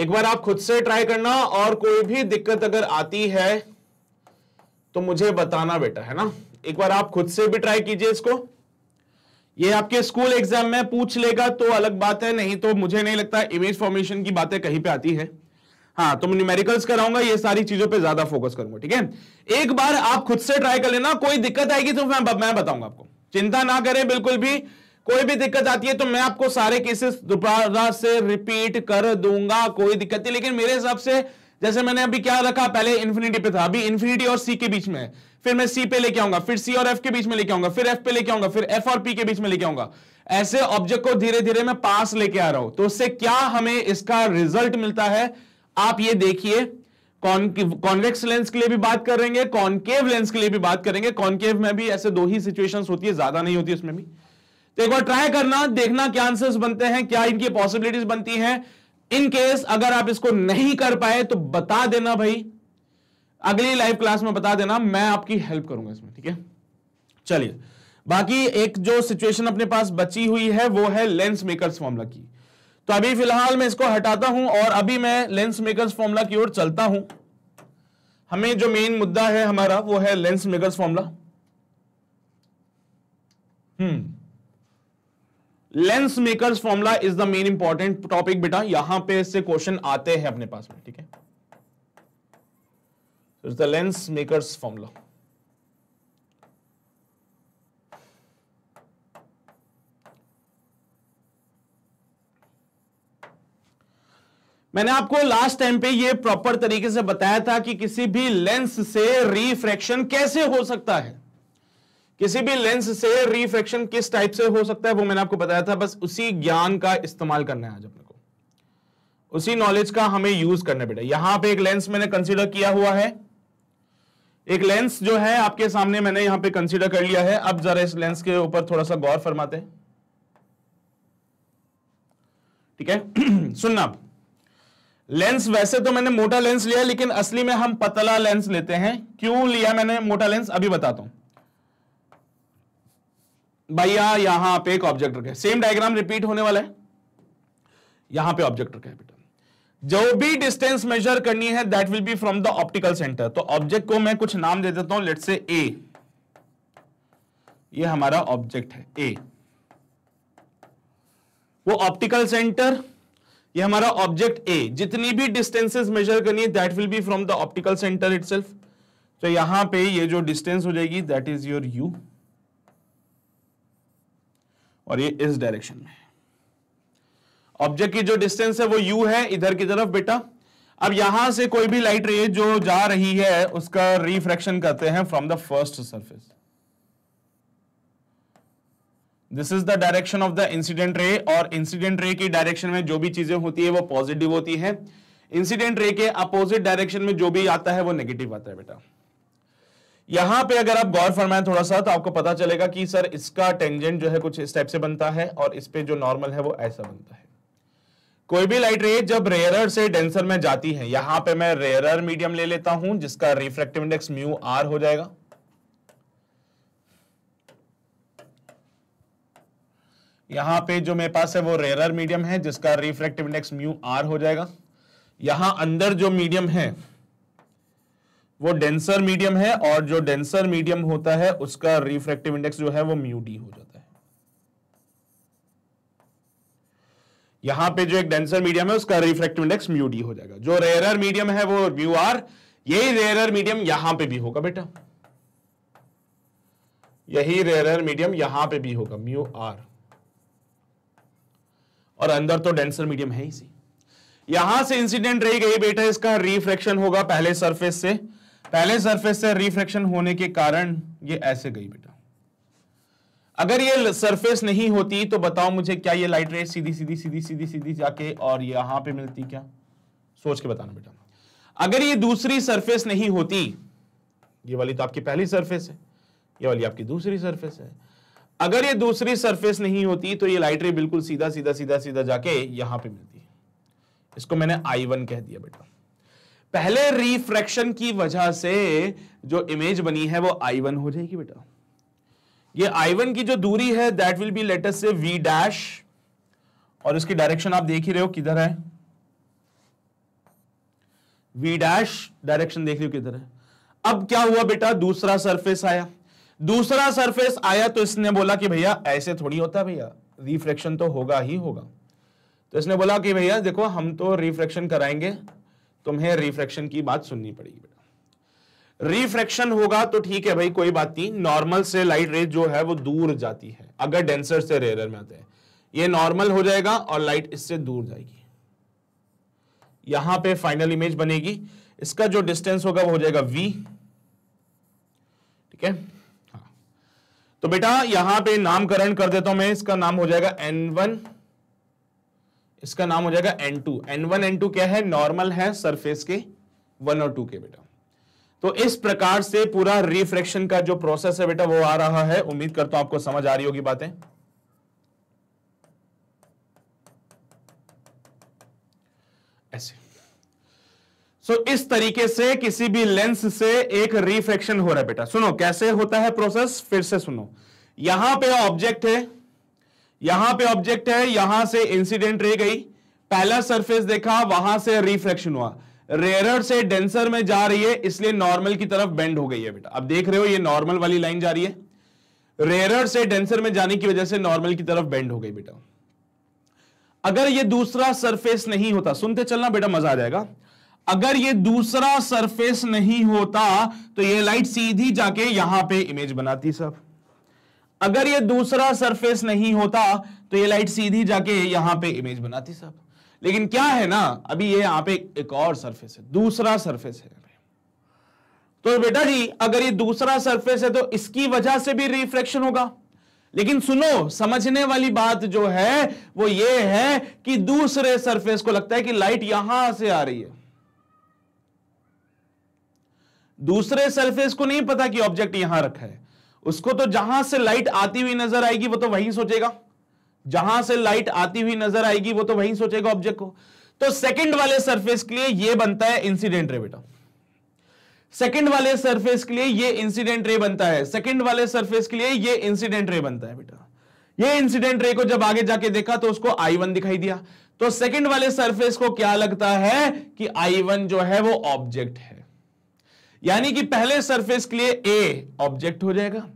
एक बार आप खुद से ट्राई करना और कोई भी दिक्कत अगर आती है तो मुझे बताना बेटा है ना एक बार आप खुद से भी ट्राई कीजिए इसको ये आपके स्कूल एग्जाम में पूछ लेगा तो अलग बात है नहीं तो मुझे नहीं लगता इमेज फॉर्मेशन की बातें कहीं पे आती है हाँ तो न्यूमेरिकल्स कराऊंगा ये सारी चीजों पे ज्यादा फोकस करूंगा ठीक है एक बार आप खुद से ट्राई कर लेना कोई दिक्कत आएगी तो मैं मैं बताऊंगा आपको चिंता ना करें बिल्कुल भी कोई भी दिक्कत आती है तो मैं आपको सारे केसेस दोबारा से रिपीट कर दूंगा कोई दिक्कत नहीं लेकिन मेरे हिसाब से जैसे मैंने अभी क्या रखा पहले इन्फिनिटी पे था अभी इन्फिनिटी और सी के बीच में फिर मैं सी पे लेके आऊंगा फिर सी और एफ के बीच में लेके आऊंगा फिर एफ पे लेके आऊंगा फिर एफ और पी के बीच में लेके आऊंगा ऐसे ऑब्जेक्ट को धीरे धीरे मैं पास लेके आ रहा हूं तो उससे क्या हमें इसका रिजल्ट मिलता है आप ये देखिए कॉन्वेक्स लेंस के लिए भी बात करेंगे कॉन्केव लेंस के लिए भी बात करेंगे कॉन्केव में भी ऐसे दो ही सिचुएशन होती है ज्यादा नहीं होती उसमें भी तो एक बार ट्राई करना देखना क्या आंसर्स बनते हैं क्या इनकी पॉसिबिलिटीज बनती हैं इन केस अगर आप इसको नहीं कर पाए तो बता देना भाई अगली लाइव क्लास में बता देना मैं आपकी हेल्प करूंगा इसमें ठीक है चलिए बाकी एक जो सिचुएशन अपने पास बची हुई है वो है लेंस मेकर्स फॉर्मूला की तो अभी फिलहाल मैं इसको हटाता हूं और अभी मैं लेंस मेकर्स फॉर्मूला की ओर चलता हूं हमें जो मेन मुद्दा है हमारा वो है lens makers formula hmm lens makers formula is the main important topic बेटा यहां पे इससे क्वेश्चन आते हैं अपने पास में ठीक है is the lens makers formula मैंने आपको लास्ट टाइम पे ये प्रॉपर तरीके से बताया था कि किसी भी लेंस से रिफ्रैक्शन कैसे हो सकता है किसी भी लेंस से रिफ्रैक्शन किस टाइप से हो सकता है वो मैंने आपको बताया था बस उसी ज्ञान का इस्तेमाल करना है आज अपने को उसी नॉलेज का हमें यूज करना बेटा यहां पे एक लेंस मैंने कंसीडर किया हुआ है एक लेंस जो है आपके सामने मैंने यहां पे कंसीडर कर लिया है अब जरा इस लेंस के ऊपर थोड़ा सा गौर फरमाते ठीक है सुनना आप लेंस वैसे तो मैंने मोटा लेंस लिया लेकिन असली में हम पतला लेंस लेते हैं क्यों लिया मैंने मोटा लेंस अभी बताता हूं भैया यहां पे एक ऑब्जेक्ट रखे सेम डायग्राम रिपीट होने वाला है यहां पे ऑब्जेक्ट रखे बेटा जो भी डिस्टेंस मेजर करनी है that will be from the optical centre तो ऑब्जेक्ट को मैं कुछ नाम दे देता हूं लेट से ए ये हमारा ऑब्जेक्ट है ए वो ऑप्टिकल सेंटर ये हमारा ऑब्जेक्ट ए जितनी भी डिस्टेंसेस मेजर करनी है that will be from the optical centre it तो यहां पे ये जो डिस्टेंस हो जाएगी दैट इज योर यू और ये इस डायरेक्शन में ऑब्जेक्ट की जो डिस्टेंस है वो यू है इधर की तरफ बेटा अब यहां से कोई भी लाइट रे जो जा रही है उसका रिफ्रैक्शन करते हैं from the first surface this is the direction of the incident ray और इंसिडेंट रे की डायरेक्शन में जो भी चीजें होती है वो पॉजिटिव होती है इंसिडेंट रे के अपोजिट डायरेक्शन में जो भी आता है वो नेगेटिव आता है बेटा यहां पे अगर आप गौर फरमाएं थोड़ा सा तो आपको पता चलेगा कि सर इसका टेंजेंट जो है कुछ इस टाइप से बनता है और इस पे जो नॉर्मल है वो ऐसा बनता है कोई भी लाइट रे जब रेयरर से डेंसर में जाती है यहां पे मैं रेयरर मीडियम ले लेता हूं जिसका रिफ्रेक्टिव इंडेक्स म्यू आर हो जाएगा यहां पे जो मेरे पास है वो रेरर मीडियम है जिसका रिफ्रेक्टिव इंडेक्स म्यू आर हो जाएगा यहां अंदर जो मीडियम है वो डेंसर मीडियम है और जो डेंसर मीडियम होता है उसका रिफ्रेक्टिव इंडेक्स जो है वो म्यू डी हो जाता है यहां पे जो एक डेंसर मीडियम है उसका रिफ्रेक्टिव इंडेक्स म्यू डी हो जाएगा जो रेरर मीडियम है वो म्यू आर यही रेरर मीडियम यहां पे भी होगा बेटा यही रेरर मीडियम यहां पे भी होगा म्यू आर और अंदर तो डेंसर मीडियम है ही सी यहां से इंसिडेंट रही गई बेटा इसका रिफ्रैक्शन होगा पहले सरफेस से पहले सरफेस से रिफ्रैक्शन होने के कारण ये ऐसे गई बेटा अगर ये सरफेस नहीं होती तो बताओ मुझे क्या ये लाइट रेस सीधी सीधी सीधी सीधी सीधी जाके और यहां पे मिलती क्या सोच के बताना बेटा अगर ये दूसरी सरफेस नहीं होती ये वाली तो आपकी पहली सरफेस है ये वाली आपकी दूसरी सरफेस है अगर ये दूसरी सरफेस नहीं होती तो ये लाइट रे बिल्कुल सीधा सीधा सीधा सीधा जाके यहां पे मिलती है इसको मैंने आई वन कह दिया बेटा पहले रिफ्रैक्शन की वजह से जो इमेज बनी है वो आई वन हो जाएगी बेटा ये आई वन की जो दूरी है दैट विल बी लेटर से वी डैश और इसकी डायरेक्शन आप देख ही रहे हो किधर है वी डैश डायरेक्शन देख रहे हो किधर है अब क्या हुआ बेटा दूसरा सरफेस आया दूसरा सरफेस आया तो इसने बोला कि भैया ऐसे थोड़ी होता है भैया रिफ्रेक्शन तो होगा ही होगा तो इसने बोला कि भैया देखो हम तो रिफ्रेक्शन कराएंगे तुम्हें रिफ्रेक्शन की बात सुननी पड़ेगी बेटा रिफ्रेक्शन होगा तो ठीक है भाई कोई बात नहीं नॉर्मल से लाइट रेज जो है वो दूर जाती है अगर डेंसर से रेयर में आते हैं ये नॉर्मल हो जाएगा और लाइट इससे दूर जाएगी यहां पे फाइनल इमेज बनेगी इसका जो डिस्टेंस होगा वो हो जाएगा v ठीक है तो बेटा यहां पे नामकरण कर देता हूं मैं इसका नाम हो जाएगा एन वन इसका नाम हो जाएगा N N two one N two क्या है नॉर्मल है सरफेस के वन और टू के बेटा तो इस प्रकार से पूरा रिफ्रेक्शन का जो प्रोसेस है बेटा वो आ रहा है उम्मीद करता हूं आपको समझ आ रही होगी बातें सो so, इस तरीके से किसी भी लेंस से एक रिफ्रेक्शन हो रहा है बेटा सुनो कैसे होता है प्रोसेस फिर से सुनो यहां पे ऑब्जेक्ट है यहां पे ऑब्जेक्ट है यहां से इंसिडेंट रे गई पहला सरफेस देखा वहां से रिफ्रेक्शन हुआ रेयर से डेंसर में जा रही है इसलिए नॉर्मल की तरफ बेंड हो गई है बेटा अब देख रहे हो ये नॉर्मल वाली लाइन जा रही है रेयर से डेंसर में जाने की वजह से नॉर्मल की तरफ बेंड हो गई बेटा अगर ये दूसरा सरफेस नहीं होता सुनते चलना बेटा मजा आ जाएगा अगर ये दूसरा सरफेस नहीं होता तो ये लाइट सीधी जाके यहां पे इमेज बनाती सब अगर ये दूसरा सरफेस नहीं होता तो ये लाइट सीधी जाके यहां पे इमेज बनाती सब लेकिन क्या है ना अभी ये यहां पे एक और सरफेस है दूसरा सरफेस है तो बेटा जी अगर ये दूसरा सरफेस है तो इसकी वजह से भी रिफ्लेक्शन होगा लेकिन सुनो समझने वाली बात जो है वो ये है कि दूसरे सरफेस को लगता है कि लाइट यहां से आ रही है दूसरे सरफेस को नहीं पता कि ऑब्जेक्ट यहां रखा है उसको तो जहां से लाइट आती हुई नजर आएगी वो तो वहीं सोचेगा जहां से लाइट आती हुई नजर आएगी वो तो वहीं सोचेगा ऑब्जेक्ट को तो सेकंड वाले सरफेस के लिए ये बनता है इंसिडेंट रे बेटा सेकंड वाले सरफेस के लिए ये इंसिडेंट रे बनता है सेकंड वाले सरफेस के लिए ये इंसिडेंट रे बनता है बेटा ये इंसिडेंट रे को जब आगे जाके देखा तो उसको आई वन दिखाई दिया तो सेकंड वाले सरफेस को क्या लगता है कि आई वन जो है वो ऑब्जेक्ट है यानी कि पहले सरफेस के लिए ए ऑब्जेक्ट हो जाएगा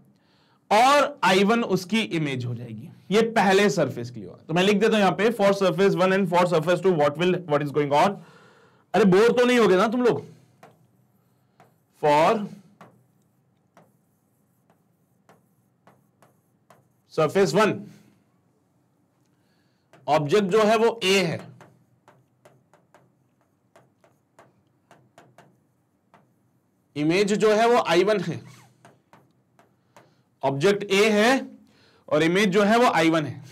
और आई वन उसकी इमेज हो जाएगी ये पहले सरफेस के लिए हुआ तो मैं लिख देता हूं यहां पे for surface one and for surface two what will what is going on अरे बोर तो नहीं हो गए ना तुम लोग फॉर सरफेस वन ऑब्जेक्ट जो है वो ए है इमेज जो है वो आई वन है ऑब्जेक्ट ए है और इमेज जो है वो आई वन है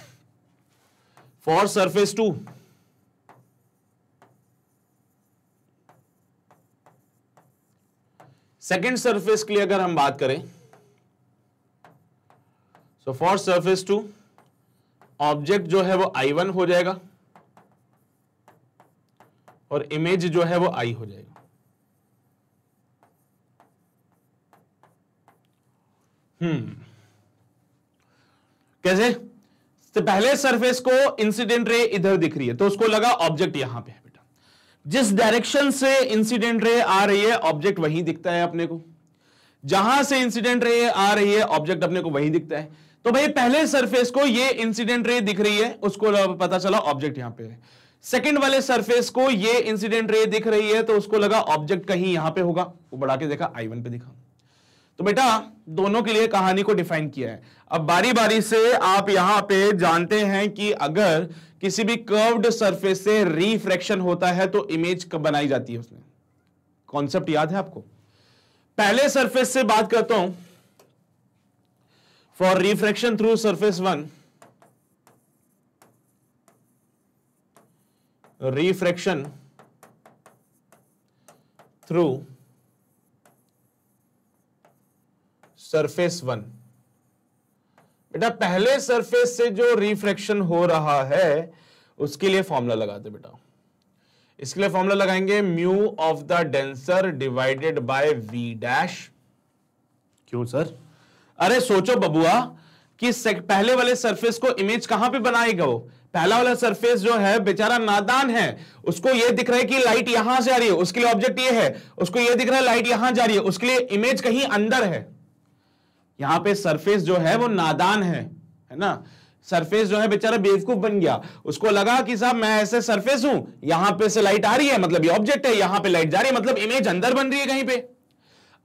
for surface two second surface के लिए अगर हम बात करें so for surface two object जो है वो आई वन हो जाएगा और इमेज जो है वो आई हो जाएगा हम्म कैसे तो पहले सरफेस को इंसिडेंट रे इधर दिख रही है तो उसको लगा ऑब्जेक्ट यहां पे है बेटा जिस डायरेक्शन से इंसिडेंट रे आ रही है ऑब्जेक्ट वहीं दिखता है अपने को जहां से इंसिडेंट रे आ रही है ऑब्जेक्ट अपने को वहीं दिखता है तो भाई पहले सरफेस को ये इंसिडेंट रे दिख रही है उसको पता चला ऑब्जेक्ट यहां पे है वाले सरफेस को ये इंसिडेंट रे दिख रही है तो उसको लगा ऑब्जेक्ट कहीं यहां पे होगा वो बढ़ा के देखा आई वन पे दिखा तो बेटा दोनों के लिए कहानी को डिफाइन किया है अब बारी बारी से आप यहां पे जानते हैं कि अगर किसी भी कर्व्ड सरफेस से रिफ्रैक्शन होता है तो इमेज कब बनाई जाती है उसमें कॉन्सेप्ट याद है आपको पहले सरफेस से बात करता हूं for refraction through surface one refraction through surface one बेटा पहले सरफेस से जो रिफ्रैक्शन हो रहा है उसके लिए फॉर्मूला लगाते बेटा इसके लिए फॉर्मूला लगाएंगे mu of the denser divided by V dash क्यों सर अरे सोचो बबुआ कि पहले वाले सरफेस को इमेज कहां पे बनाएगा वो पहला वाला सरफेस जो है बेचारा नादान है उसको ये दिख रहा है कि लाइट यहां से आ रही है उसके लिए ऑब्जेक्ट ये है उसको ये दिख रहा है लाइट यहां जा रही है उसके लिए इमेज कहीं अंदर है यहां पे सरफेस जो है वो नादान है है ना सरफेस जो है बेचारा बेवकूफ बन गया उसको लगा कि साहब मैं ऐसे सरफेस हूं यहां पे से लाइट आ रही है मतलब ये ऑब्जेक्ट है यहां पे लाइट जा रही है मतलब इमेज अंदर बन रही है कहीं पे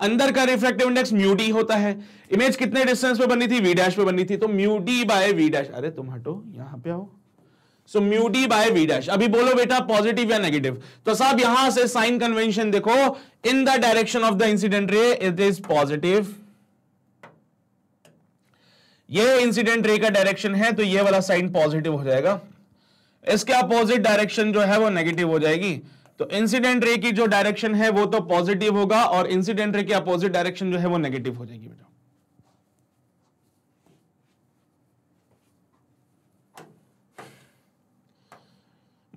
अंदर का रिफ्लेक्टिव इंडेक्स म्यूडी होता है इमेज कितने डिस्टेंस पे बनी थी वी डैश पे बनी थी तो म्यूडी बाय वी डैश अरे तुम हटो यहां पे आओ so mu D by V dash अभी बोलो बेटा पॉजिटिव या नेगेटिव तो साहब यहां से साइन कन्वेंशन देखो in the direction of the incident ray it is positive ये इंसिडेंट रे का डायरेक्शन है तो ये वाला साइन पॉजिटिव हो जाएगा इसके अपोजिट डायरेक्शन जो है वो नेगेटिव हो जाएगी तो इंसिडेंट रे की जो डायरेक्शन है वो तो पॉजिटिव होगा और इंसिडेंट रे की अपोजिट डायरेक्शन जो है वो नेगेटिव हो जाएगी बेटा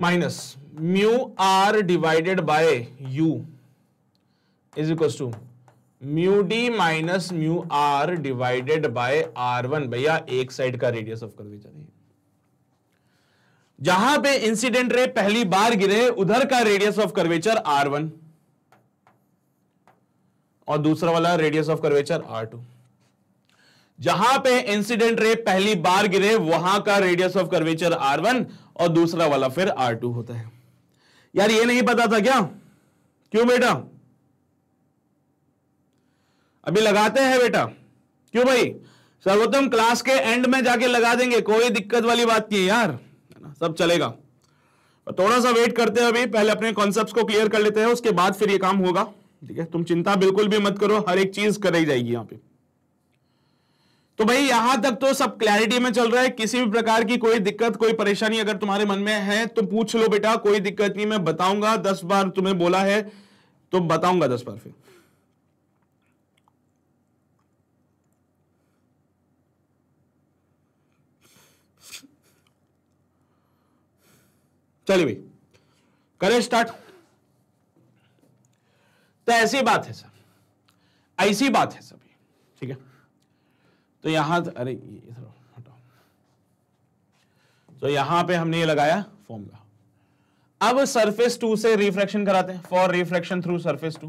minus mu R divided by U is equal to mu D minus mu R divided by R one भैया एक साइड का रेडियस ऑफ कर्वेचर है जहां पे इंसिडेंट रे पहली बार गिरे उधर का radius of curvature R one और दूसरा वाला radius of curvature R two जहां पे इंसिडेंट रे पहली बार गिरे वहां का radius of curvature R one और दूसरा वाला फिर आर टू होता है यार ये नहीं पता था क्या क्यों बेटा अभी लगाते हैं बेटा क्यों भाई सर्वोत्तम क्लास के एंड में जाके लगा देंगे कोई दिक्कत वाली बात नहीं यार सब चलेगा थोड़ा सा वेट करते हैं अभी पहले अपने कॉन्सेप्ट को क्लियर कर लेते हैं उसके बाद फिर ये काम होगा ठीक है तुम चिंता बिल्कुल भी मत करो हर एक चीज कराई जाएगी यहाँ पे तो भाई यहां तक तो सब क्लैरिटी में चल रहा है किसी भी प्रकार की कोई दिक्कत कोई परेशानी अगर तुम्हारे मन में है तो पूछ लो बेटा कोई दिक्कत नहीं मैं बताऊंगा दस बार तुम्हें बोला है तो बताऊंगा दस बार फिर चलिए भाई करें स्टार्ट तो ऐसी बात है सर ऐसी बात है सभी ठीक है तो यहां अरे इधर हटाओ तो यहां पे हमने ये लगाया फॉर्मूला अब सरफेस टू से रिफ्रैक्शन कराते हैं for refraction through surface two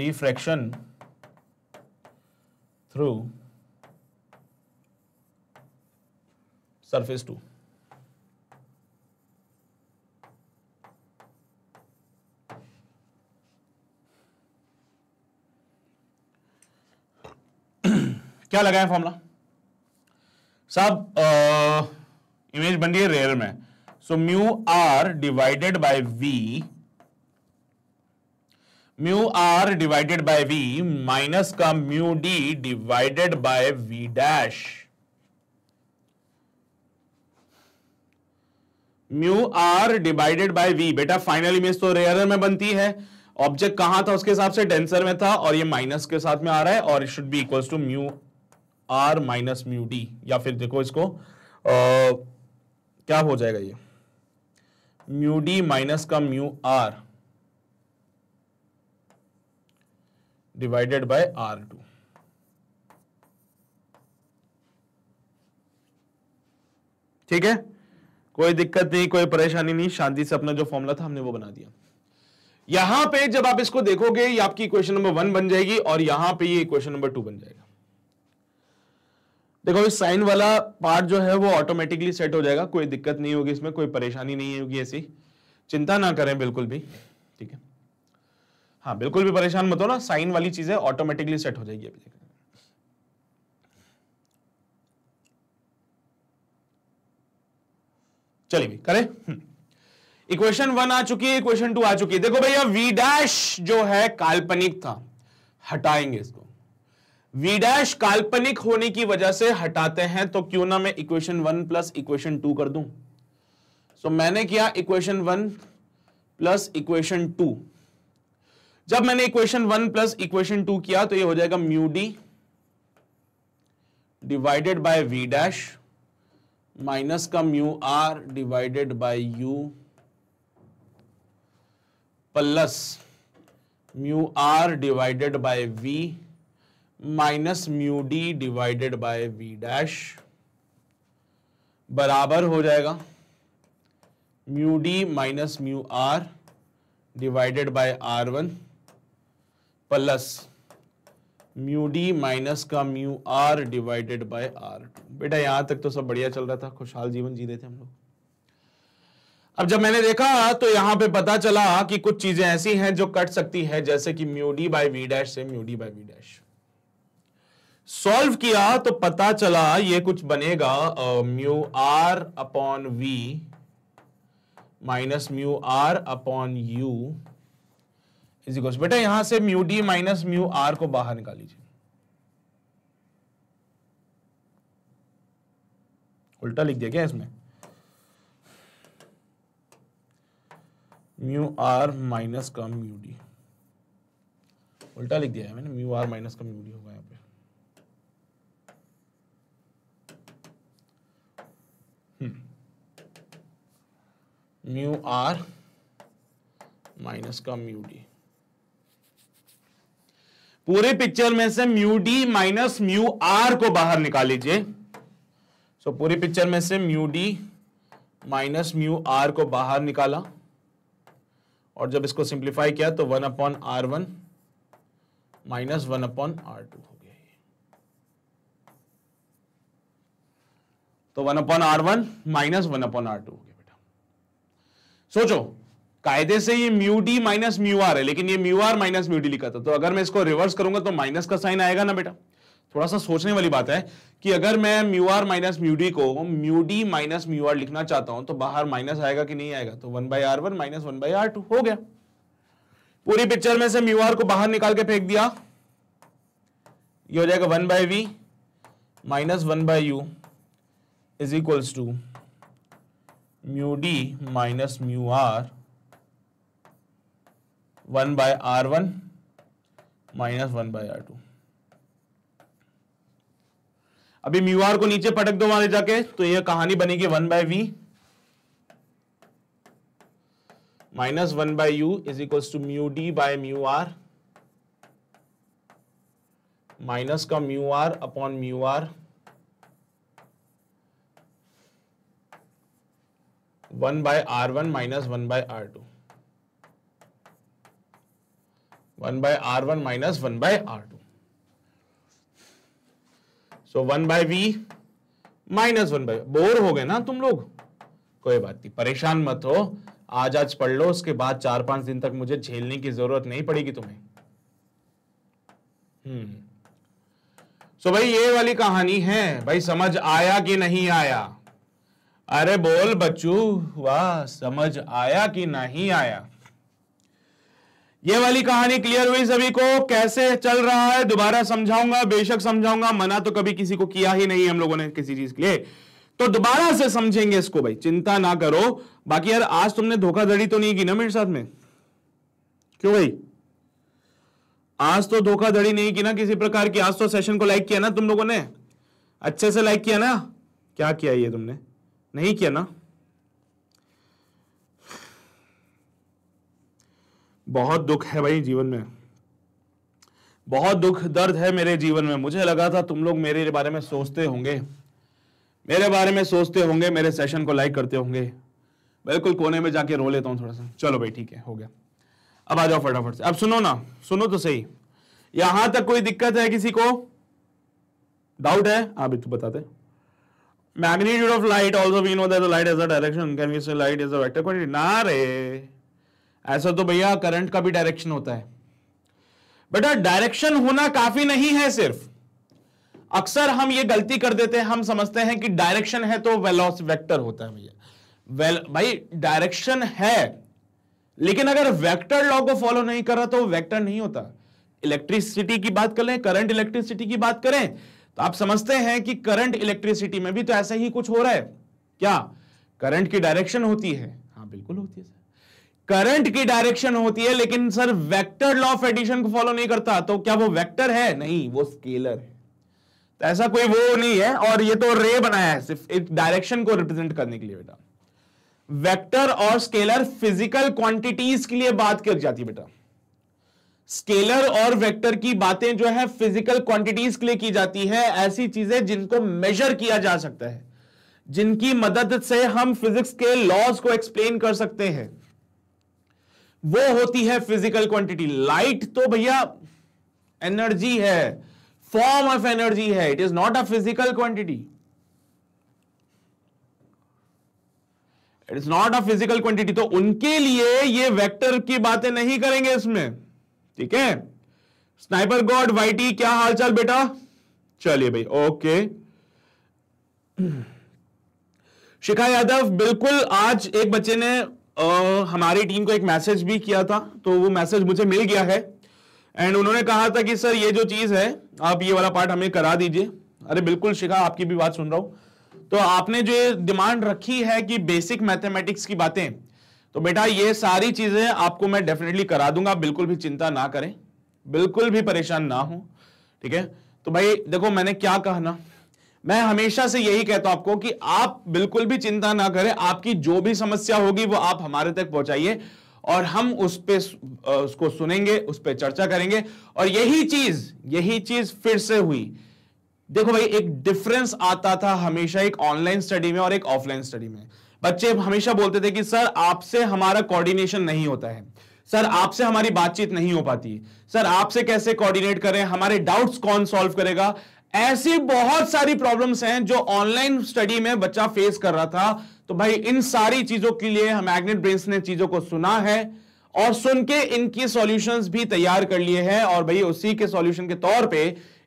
refraction through surface two क्या लगाया फॉर्मला साहब इमेज बन रही है रेयर में so mu R divided by V mu R divided by V minus का mu D divided by V dash mu R divided by V बेटा final image तो रेयर में बनती है ऑब्जेक्ट कहां था उसके हिसाब से डेंसर में था और ये माइनस के साथ में आ रहा है और it should be equals to mu R minus mu D या फिर देखो इसको आ, क्या हो जाएगा ये म्यू डी माइनस का mu R divided by R two ठीक है कोई दिक्कत नहीं कोई परेशानी नहीं शांति से अपना जो फॉर्मूला था हमने वो बना दिया यहां पे जब आप इसको देखोगे ये आपकी क्वेश्चन नंबर वन बन जाएगी और यहां पे ये इक्वेशन नंबर टू बन जाएगा देखो इस साइन वाला पार्ट जो है वो ऑटोमेटिकली सेट हो जाएगा कोई दिक्कत नहीं होगी इसमें कोई परेशानी नहीं होगी ऐसी चिंता ना करें बिल्कुल भी ठीक है हाँ बिल्कुल भी परेशान मत हो ना साइन वाली चीजें ऑटोमेटिकली सेट हो जाएगी अभी चलिए भाई करें इक्वेशन हम्म। वन आ चुकी है इक्वेशन टू आ चुकी है देखो भैया वी डैश जो है काल्पनिक था हटाएंगे इसको वी डैश काल्पनिक होने की वजह से हटाते हैं तो क्यों ना मैं equation one plus equation two कर दूं सो so, मैंने किया equation one plus equation two जब मैंने equation one plus equation two किया तो ये हो जाएगा mu D divided by V dash minus का mu R divided by U plus mu R divided by V minus mu D divided by V dash बराबर हो जाएगा mu D minus mu R divided by R one plus mu D minus का mu R divided by R two बेटा यहां तक तो सब बढ़िया चल रहा था खुशहाल जीवन जी रहे थे हम लोग अब जब मैंने देखा तो यहां पे पता चला कि कुछ चीजें ऐसी हैं जो कट सकती है जैसे कि mu D by V dash से mu D by V dash solve किया तो पता चला ये कुछ बनेगा mu R upon V minus mu R upon U is बेटा यहां से mu D minus mu R को बाहर निकाल लीजिए उल्टा लिख दिया क्या इसमें म्यू आर माइनस का म्यू डी उल्टा लिख दिया है मैंने म्यू आर माइनस का म्यू डी होगा यहाँ पे म्यू आर माइनस का म्यू डी पूरे पिक्चर में से mu D minus mu R को बाहर निकाल लीजिए सो so, पिक्चर में से mu D minus mu R को बाहर निकाला और जब इसको सिंप्लीफाई किया तो one upon R one minus one upon R two हो गया तो one upon R one minus one upon R two हो गया बेटा सोचो कायदे से ये mu D minus mu are है लेकिन ये mu R minus mu D लिखा था तो अगर मैं इसको रिवर्स करूंगा तो माइनस का साइन आएगा ना बेटा थोड़ा सा सोचने वाली बात है कि अगर मैं mu R minus mu D को mu D minus mu R लिखना चाहता हूं तो बाहर माइनस आएगा कि नहीं आएगा तो one by R one minus one by R two हो गया पूरी पिक्चर में से म्यू आर को बाहर निकाल के फेंक दिया ये हो जाएगा one by V minus one by U is equals to mu D minus mu R one by R one minus one by R two अभी म्यू आर को नीचे पटक दो वहां जाके तो यह कहानी बनेगी one by V minus one by U is equal to mu D by mu R minus का mu R upon mu R one by R one minus one by R two one by R one minus one by R two so one by V minus one by bore हो गए ना तुम लोग कोई बात नहीं परेशान मत हो आज आज पढ़ लो उसके बाद चार पांच दिन तक मुझे झेलने की जरूरत नहीं पड़ेगी तुम्हें हम्म सो भाई ये वाली कहानी है भाई समझ आया कि नहीं आया अरे बोल बच्चू वाह समझ आया कि नहीं आया ये वाली कहानी क्लियर हुई सभी को कैसे चल रहा है दोबारा समझाऊंगा बेशक समझाऊंगा मना तो कभी किसी को किया ही नहीं हम लोगों ने किसी चीज के लिए तो दोबारा से समझेंगे इसको भाई चिंता ना करो बाकी यार आज तुमने धोखाधड़ी तो नहीं की ना मेरे साथ में क्यों भाई आज तो धोखाधड़ी नहीं की ना किसी प्रकार की आज तो सेशन को लाइक किया ना तुम लोगों ने अच्छे से लाइक किया ना क्या किया ये तुमने नहीं किया ना बहुत दुख है भाई जीवन में बहुत दुख दर्द है मेरे जीवन में मुझे लगा था तुम लोग मेरे बारे में सोचते होंगे मेरे बारे में सोचते होंगे मेरे सेशन को लाइक करते होंगे बिल्कुल कोने में जाके रो लेता हूँ थोड़ा सा चलो भाई ठीक है हो गया अब आ जाओ फटाफट से अब सुनो ना सुनो तो सही यहां तक कोई दिक्कत है किसी को डाउट है आप भी तो बताते magnitude of light also we know that light as a direction can we say light as a vector quantity ना रे ऐसा तो भैया करंट का भी डायरेक्शन होता है बेटा डायरेक्शन होना काफी नहीं है सिर्फ अक्सर हम ये गलती कर देते हैं हम समझते हैं कि डायरेक्शन है तो वेलॉस वेक्टर होता है भैया वेल भाई डायरेक्शन है लेकिन अगर वेक्टर लॉ को फॉलो नहीं कर रहा तो वेक्टर नहीं होता इलेक्ट्रिसिटी की बात करें करंट इलेक्ट्रिसिटी की बात करें तो आप समझते हैं कि करंट इलेक्ट्रिसिटी में भी तो ऐसा ही कुछ हो रहा है क्या करंट की डायरेक्शन होती है हाँ बिल्कुल होती है करंट की डायरेक्शन होती है लेकिन sir vector law of addition को फॉलो नहीं करता तो क्या वो वेक्टर है नहीं वो स्केलर है तो ऐसा कोई वो नहीं है और ये तो रे बनाया है सिर्फ एक डायरेक्शन को रिप्रेजेंट करने के लिए बेटा वेक्टर और स्केलर फिजिकल क्वांटिटीज के लिए बात कर जाती है बेटा स्केलर और वेक्टर की बातें जो है फिजिकल क्वांटिटीज के लिए की जाती है ऐसी चीजें जिनको मेजर किया जा सकता है जिनकी मदद से हम फिजिक्स के लॉज को एक्सप्लेन कर सकते हैं वो होती है फिजिकल क्वांटिटी लाइट तो भैया एनर्जी है फॉर्म ऑफ एनर्जी है it is not a physical quantity it is not a physical quantity तो उनके लिए ये वेक्टर की बातें नहीं करेंगे इसमें ठीक है स्नाइपर गॉड वाइटी क्या हालचाल बेटा चलिए भाई ओके शिखा यादव बिल्कुल आज एक बच्चे ने हमारी टीम को एक मैसेज भी किया था तो वो मैसेज मुझे मिल गया है एंड उन्होंने कहा था कि सर ये जो चीज़ है आप ये वाला पार्ट हमें करा दीजिए अरे बिल्कुल शिखा आपकी भी बात सुन रहा हूँ तो आपने जो डिमांड रखी है कि बेसिक मैथमेटिक्स की बातें तो बेटा ये सारी चीज़ें आपको मैं डेफिनेटली करा दूंगा बिल्कुल भी चिंता ना करें बिल्कुल भी परेशान ना हो ठीक है तो भाई देखो मैंने क्या कहा ना मैं हमेशा से यही कहता हूं आपको कि आप बिल्कुल भी चिंता ना करें आपकी जो भी समस्या होगी वो आप हमारे तक पहुंचाइए और हम उस पर उसको सुनेंगे उस पर चर्चा करेंगे और यही चीज यही चीज फिर से हुई देखो भाई एक डिफरेंस आता था हमेशा एक ऑनलाइन स्टडी में और एक ऑफलाइन स्टडी में बच्चे हमेशा बोलते थे कि सर आपसे हमारा कोऑर्डिनेशन नहीं होता है सर आपसे हमारी बातचीत नहीं हो पाती सर आपसे कैसे कोऑर्डिनेट करें हमारे डाउट्स कौन सॉल्व करेगा ऐसी बहुत सारी प्रॉब्लम्स हैं जो ऑनलाइन स्टडी में बच्चा फेस कर रहा था तो भाई इन सारी चीजों के लिए हम मैग्नेट ब्रेन्स ने चीजों को सुना है और सुन के इनकी सोल्यूशन भी तैयार कर लिए हैं और भाई उसी के सॉल्यूशन के तौर पे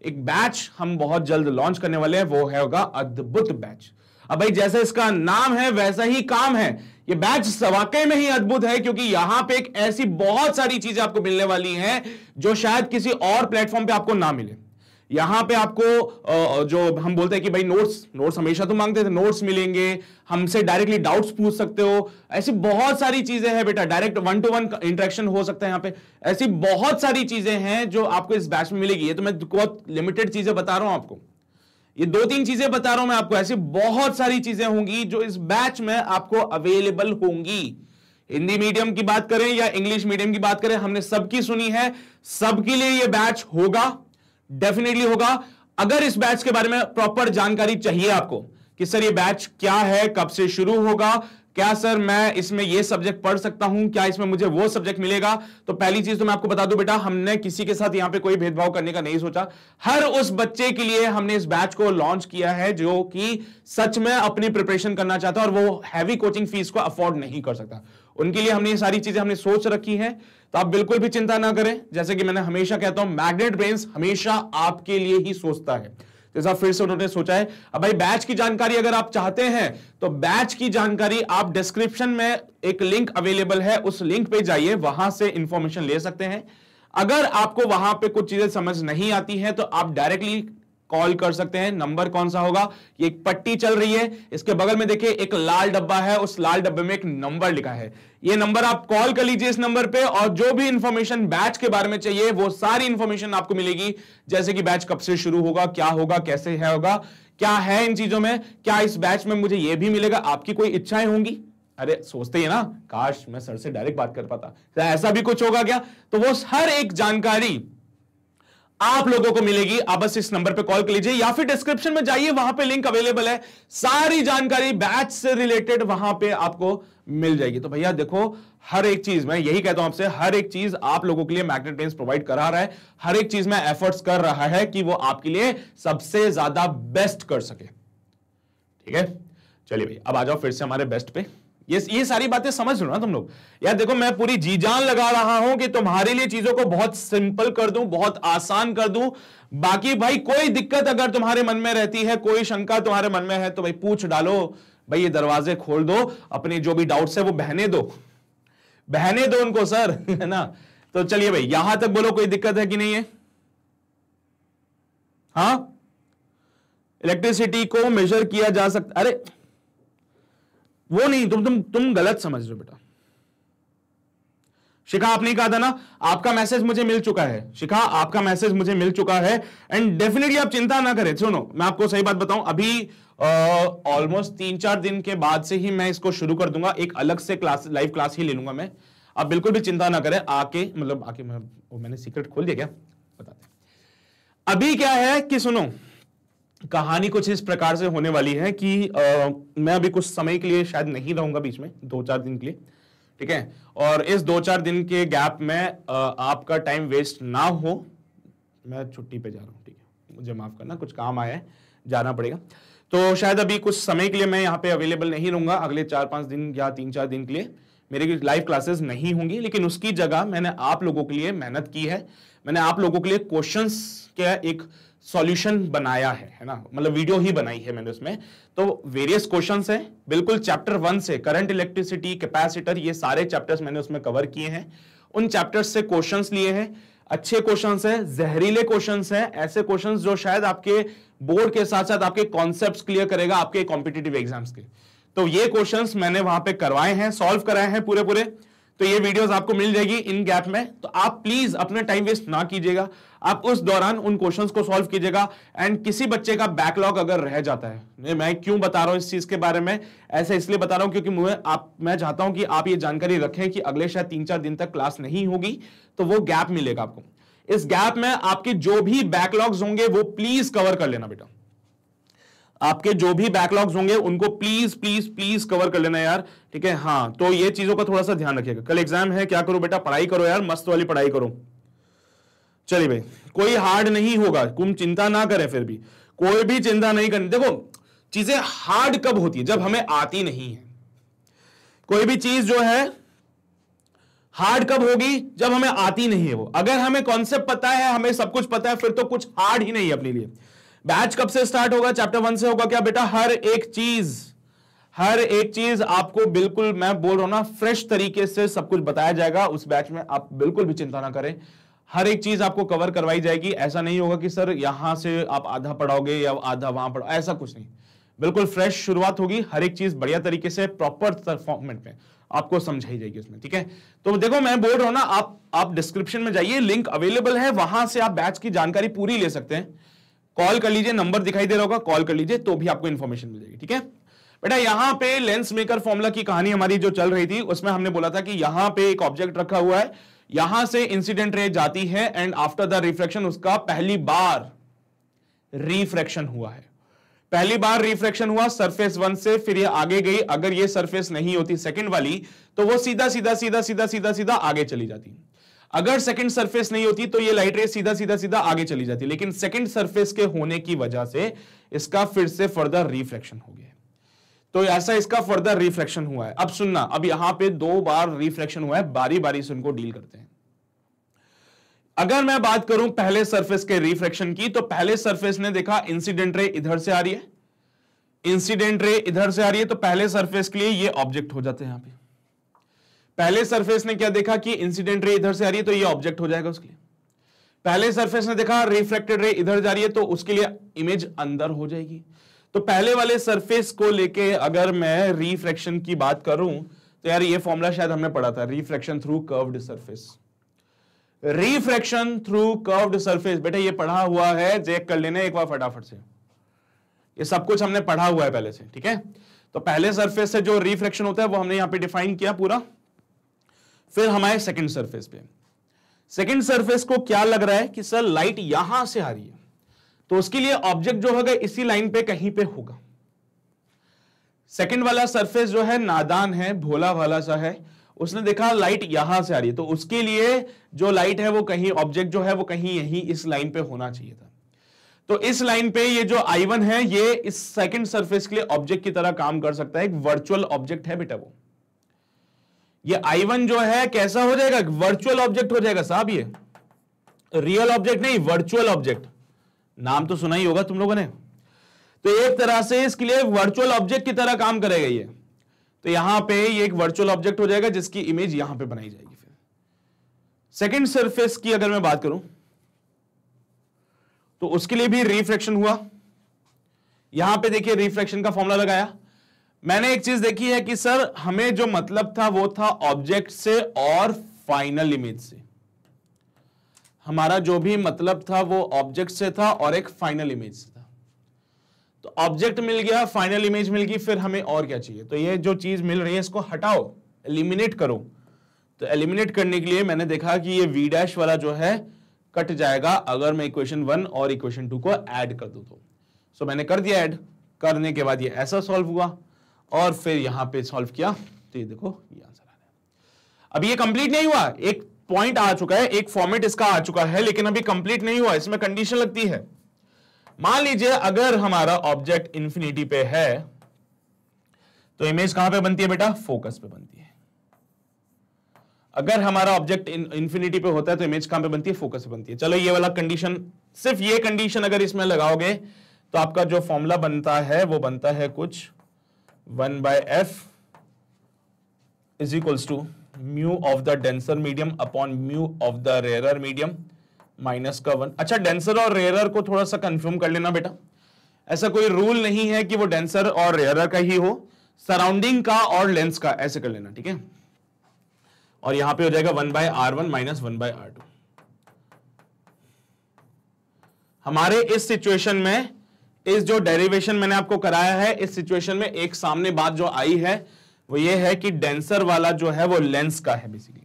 एक बैच हम बहुत जल्द लॉन्च करने वाले हैं वो है होगा अद्भुत बैच अब भाई जैसे इसका नाम है वैसा ही काम है ये बैच सवाके में ही अद्भुत है क्योंकि यहां पे एक ऐसी बहुत सारी चीजें आपको मिलने वाली हैं जो शायद किसी और प्लेटफॉर्म पे आपको ना मिले यहां पे आपको जो हम बोलते हैं कि भाई नोट्स नोट्स हमेशा तो मांगते थे नोट्स मिलेंगे हमसे डायरेक्टली डाउट्स पूछ सकते हो ऐसी बहुत सारी चीजें हैं बेटा direct one to one interaction हो सकता है यहाँ पे ऐसी बहुत सारी चीजें हैं जो आपको इस बैच में मिलेगी ये तो मैं बहुत लिमिटेड चीजें बता रहा हूं आपको ये दो तीन चीजें बता रहा हूं मैं आपको ऐसी बहुत सारी चीजें होंगी जो इस बैच में आपको अवेलेबल होंगी हिंदी मीडियम की बात करें या इंग्लिश मीडियम की बात करें हमने सबकी सुनी है सबके लिए ये बैच होगा डेफिनेटली होगा अगर इस बैच के बारे में प्रॉपर जानकारी चाहिए आपको कि सर ये बैच क्या है कब से शुरू होगा क्या सर मैं इसमें ये सब्जेक्ट पढ़ सकता हूं क्या इसमें मुझे वो सब्जेक्ट मिलेगा तो पहली चीज तो मैं आपको बता दूं बेटा हमने किसी के साथ यहां पे कोई भेदभाव करने का नहीं सोचा हर उस बच्चे के लिए हमने इस बैच को लॉन्च किया है जो कि सच में अपनी प्रिपरेशन करना चाहता है और वो हैवी कोचिंग फीस को अफोर्ड नहीं कर सकता उनके लिए हमने ये सारी चीजें हमने सोच रखी है तो आप बिल्कुल भी चिंता ना करें जैसे कि मैंने हमेशा कहता हूं मैग्नेट ब्रेन्स हमेशा आपके लिए ही सोचता है जैसा तो फिर से उन्होंने सोचा है अब भाई बैच की जानकारी अगर आप चाहते हैं तो बैच की जानकारी आप डिस्क्रिप्शन में एक लिंक अवेलेबल है उस लिंक पे जाइए वहां से इंफॉर्मेशन ले सकते हैं अगर आपको वहां पे कुछ चीजें समझ नहीं आती हैं तो आप डायरेक्टली कॉल कर सकते हैं नंबर कौन सा होगा ये एक पट्टी चल रही है इसके बगल में देखिए एक लाल डब्बा है उस लाल डब्बे में एक नंबर लिखा है ये नंबर आप कॉल कर लीजिए इस नंबर पे और जो भी इंफॉर्मेशन बैच के बारे में चाहिए वो सारी इंफॉर्मेशन आपको मिलेगी जैसे कि बैच कब से शुरू होगा क्या होगा कैसे है होगा क्या है इन चीजों में क्या इस बैच में मुझे ये भी मिलेगा आपकी कोई इच्छाएं होंगी अरे सोचते हैं ना काश मैं सर से डायरेक्ट बात कर पाता तो ऐसा भी कुछ होगा क्या तो वो हर एक जानकारी आप लोगों को मिलेगी आप बस इस नंबर पे कॉल कर लीजिए या फिर डिस्क्रिप्शन में जाइए वहां पे लिंक अवेलेबल है सारी जानकारी बैच से रिलेटेड वहां पे आपको मिल जाएगी तो भैया देखो हर एक चीज मैं यही कहता हूं आपसे हर एक चीज आप लोगों के लिए मैग्नेट पेंस प्रोवाइड करा रहा है हर एक चीज में एफर्ट्स कर रहा है कि वो आपके लिए सबसे ज्यादा बेस्ट कर सके ठीक है चलिए भैया अब आ जाओ फिर से हमारे बेस्ट पे ये ये सारी बातें समझ लो ना तुम लोग यार देखो मैं पूरी जी जान लगा रहा हूं कि तुम्हारे लिए चीजों को बहुत सिंपल कर दूं बहुत आसान कर दूं बाकी भाई कोई दिक्कत अगर तुम्हारे मन में रहती है कोई शंका तुम्हारे मन में है तो भाई पूछ डालो भाई ये दरवाजे खोल दो अपने जो भी डाउट्स है वो बहने दो बहने दो उनको सर है ना तो चलिए भाई यहां तक बोलो कोई दिक्कत है कि नहीं है हाँ इलेक्ट्रिसिटी को मेजर किया जा सकता अरे वो नहीं तुम तुम तुम गलत समझ रहे हो बेटा शिखा आपने कहा था ना आपका मैसेज मुझे मिल चुका है शिखा आपका मैसेज मुझे मिल चुका है एंड डेफिनेटली आप चिंता ना करें सुनो मैं आपको सही बात बताऊं अभी ऑलमोस्ट तीन चार दिन के बाद से ही मैं इसको शुरू कर दूंगा एक अलग से क्लास लाइव क्लास ही ले लूंगा मैं आप बिल्कुल भी चिंता ना करें आके मतलब आके मैं, वो मैंने सीक्रेट खोल दिया क्या बताते अभी क्या है कि सुनो कहानी कुछ इस प्रकार से होने वाली है कि आ, मैं अभी कुछ समय के लिए शायद नहीं रहूंगा बीच में दो चार दिन के लिए ठीक है और इस दो चार दिन के गैप में आ, आपका टाइम वेस्ट ना हो मैं छुट्टी पे जा रहा हूँ ठीक है मुझे माफ़ करना कुछ काम आया है जाना पड़ेगा तो शायद अभी कुछ समय के लिए मैं यहाँ पे अवेलेबल नहीं रहूँगा अगले चार पाँच दिन या तीन चार दिन के लिए मेरे लाइव क्लासेस नहीं होंगी लेकिन उसकी जगह मैंने आप लोगों के लिए मेहनत की है मैंने आप लोगों के लिए क्वेश्चंस के एक सॉल्यूशन बनाया है है ना मतलब वीडियो ही बनाई है मैंने उसमें तो वेरियस क्वेश्चन हैं बिल्कुल चैप्टर वन से करंट इलेक्ट्रिसिटी कैपेसिटर ये सारे चैप्टर्स मैंने उसमें कवर किए हैं उन चैप्टर्स से क्वेश्चन लिए हैं अच्छे क्वेश्चन हैं जहरीले क्वेश्चन हैं ऐसे क्वेश्चन जो शायद आपके बोर्ड के साथ साथ आपके कॉन्सेप्ट क्लियर करेगा आपके कॉम्पिटेटिव एग्जाम्स के तो ये क्वेश्चन मैंने वहां पे करवाए हैं सॉल्व कराए हैं पूरे पूरे तो ये वीडियोस आपको मिल जाएगी इन गैप में तो आप प्लीज अपना टाइम वेस्ट ना कीजिएगा आप उस दौरान उन क्वेश्चंस को सॉल्व कीजिएगा एंड किसी बच्चे का बैकलॉग अगर रह जाता है मैं क्यों बता रहा हूं इस चीज के बारे में ऐसे इसलिए बता रहा हूं क्योंकि मुझे आप मैं चाहता हूं कि आप ये जानकारी रखें कि अगले शायद तीन चार दिन तक क्लास नहीं होगी तो वो गैप मिलेगा आपको इस गैप में आपके जो भी बैकलॉग्स होंगे वो प्लीज कवर कर लेना बेटा आपके जो भी बैकलॉग्स होंगे उनको प्लीज प्लीज प्लीज कवर कर लेना यार ठीक है हाँ तो ये चीजों का थोड़ा सा ध्यान रखिएगा कल एग्जाम है क्या करो बेटा पढ़ाई करो यार मस्त वाली पढ़ाई करो चलिए भाई कोई हार्ड नहीं होगा तुम चिंता ना करें फिर भी कोई भी चिंता नहीं करनी देखो चीजें हार्ड कब होती है जब हमें आती नहीं है कोई भी चीज जो है हार्ड कब होगी जब हमें आती नहीं है वो अगर हमें कॉन्सेप्ट पता है हमें सब कुछ पता है फिर तो कुछ हार्ड ही नहीं है अपने लिए बैच कब से स्टार्ट होगा चैप्टर वन से होगा क्या बेटा हर एक चीज हर एक चीज आपको बिल्कुल मैं बोल रहा हूं ना फ्रेश तरीके से सब कुछ बताया जाएगा उस बैच में आप बिल्कुल भी चिंता ना करें हर एक चीज आपको कवर करवाई जाएगी ऐसा नहीं होगा कि सर यहां से आप आधा पढ़ाओगे या आधा वहां पढ़ाओ ऐसा कुछ नहीं बिल्कुल फ्रेश शुरुआत होगी हर एक चीज बढ़िया तरीके से प्रॉपर फॉर्मेट में आपको समझाई जाएगी उसमें ठीक है तो देखो मैं बोल रहा हूं ना आप आप डिस्क्रिप्शन में जाइए लिंक अवेलेबल है वहां से आप बैच की जानकारी पूरी ले सकते हैं कॉल कर लीजिए नंबर दिखाई दे रहा होगा कॉल कर लीजिए तो भी आपको इन्फॉर्मेशन मिल जाएगी ठीक है बेटा यहाँ पे लेंस मेकर फॉर्मुला की कहानी हमारी जो चल रही थी उसमें हमने बोला था कि यहाँ पे एक ऑब्जेक्ट रखा हुआ है यहां से इंसिडेंट रे जाती है एंड आफ्टर द रिफ्लेक्शन उसका पहली बार रिफ्रैक्शन हुआ है पहली बार रिफ्रैक्शन हुआ सरफेस वन से फिर ये आगे गई अगर ये सरफेस नहीं होती सेकंड वाली तो वो सीधा सीधा सीधा सीधा सीधा सीधा आगे चली जाती अगर सेकंड सरफेस नहीं होती तो ये लाइट रेस सीधा सीधा सीधा आगे चली जाती लेकिन सेकंड सरफेस के होने की वजह से इसका फिर से फर्दर रिफ्लेक्शन हो गया तो ऐसा इसका फर्दर रिफ्लेक्शन हुआ है अब सुनना अब यहां पे दो बार रिफ्लेक्शन हुआ है बारी बारी से उनको डील करते हैं अगर मैं बात करूं पहले सरफेस के रिफ्लेक्शन की तो पहले सरफेस ने देखा इंसिडेंट रे इधर से आ रही है इंसिडेंट रे इधर से आ रही है तो पहले सरफेस के लिए ये ऑब्जेक्ट हो जाते हैं यहां पे पहले सरफेस ने क्या देखा कि इंसिडेंट रे इधर से आ रही है तो ये ऑब्जेक्ट हो जाएगा उसके लिए पहले सरफेस ने देखा रिफ्लेक्टेड रे इधर जा रही है तो उसके लिए इमेज अंदर हो जाएगी तो पहले वाले सरफेस को लेके अगर मैं रिफ्रैक्शन की बात करूं तो यार ये फॉर्मूला शायद हमने पढ़ा था refraction through curved surface refraction through curved surface बेटा ये पढ़ा हुआ है चेक कर लेना एक बार फटाफट से ये सब कुछ हमने पढ़ा हुआ है पहले से ठीक है तो पहले सरफेस से जो रिफ्रैक्शन होता है वो हमने यहां पे डिफाइन किया पूरा फिर हम आए सेकेंड सरफेस पे सेकेंड सरफेस को क्या लग रहा है कि सर लाइट यहां से आ रही है तो उसके लिए ऑब्जेक्ट जो होगा इसी लाइन पे कहीं पे होगा सेकेंड वाला सरफेस जो है नादान है भोला भाला सा है उसने देखा लाइट यहां से आ रही है तो उसके लिए जो लाइट है वो कहीं ऑब्जेक्ट जो है वो कहीं यही इस लाइन पे होना चाहिए था तो इस लाइन पे ये जो आई है ये इस सेकेंड सरफेस के लिए ऑब्जेक्ट की तरह काम कर सकता है एक वर्चुअल ऑब्जेक्ट है बेटा वो ये I1 जो है कैसा हो जाएगा वर्चुअल ऑब्जेक्ट हो जाएगा साहब ये रियल ऑब्जेक्ट नहीं वर्चुअल ऑब्जेक्ट नाम तो सुना ही होगा तुम लोगों ने तो एक तरह से इसके लिए वर्चुअल ऑब्जेक्ट की तरह काम करेगा ये तो यहां पे ये एक वर्चुअल ऑब्जेक्ट हो जाएगा जिसकी इमेज यहां पे बनाई जाएगी फिर सेकंड सरफेस की अगर मैं बात करूं तो उसके लिए भी रिफ्रेक्शन हुआ यहां पे देखिए रिफ्रेक्शन का फॉर्मुला लगाया मैंने एक चीज देखी है कि सर हमें जो मतलब था वो था ऑब्जेक्ट से और फाइनल इमेज से हमारा जो भी मतलब था वो ऑब्जेक्ट से था और एक फाइनल इमेज से था तो ऑब्जेक्ट मिल गया फाइनल इमेज मिल गई फिर हमें और क्या चाहिए तो ये जो चीज मिल रही है इसको हटाओ एलिमिनेट करो तो एलिमिनेट करने के लिए मैंने देखा कि ये वी डैश वाला जो है कट जाएगा अगर मैं इक्वेशन वन और इक्वेशन टू को एड कर दू तो सो मैंने कर दिया एड करने के बाद ये ऐसा सॉल्व हुआ और फिर यहां पे सॉल्व किया तो ये देखो ये आंसर आ गया अभी ये कंप्लीट नहीं हुआ एक पॉइंट आ चुका है एक फॉर्मेट इसका आ चुका है लेकिन अभी कंप्लीट नहीं हुआ इसमें कंडीशन लगती है मान लीजिए अगर हमारा ऑब्जेक्ट इंफिनिटी पे है तो इमेज कहां पे बनती है बेटा फोकस पे बनती है अगर हमारा ऑब्जेक्ट इंफिनिटी पे होता है तो इमेज कहां पे बनती है फोकस पे बनती है चलो ये वाला कंडीशन सिर्फ ये कंडीशन अगर इसमें लगाओगे तो आपका जो फॉर्मूला बनता है वो बनता है कुछ one by F is equals to mu of the denser medium upon mu of the rarer medium minus का वन अच्छा डेंसर और रेयर को थोड़ा सा कंफर्म कर लेना बेटा ऐसा कोई रूल नहीं है कि वो डेंसर और रेयर का ही हो सराउंडिंग का और लेंस का ऐसे कर लेना ठीक है और यहां पे हो जाएगा one by R one minus one by R two हमारे इस सिचुएशन में इस जो डेरिवेशन मैंने आपको कराया है इस सिचुएशन में एक सामने बात जो आई है वो ये है कि डेंसर वाला जो है वो लेंस का है बेसिकली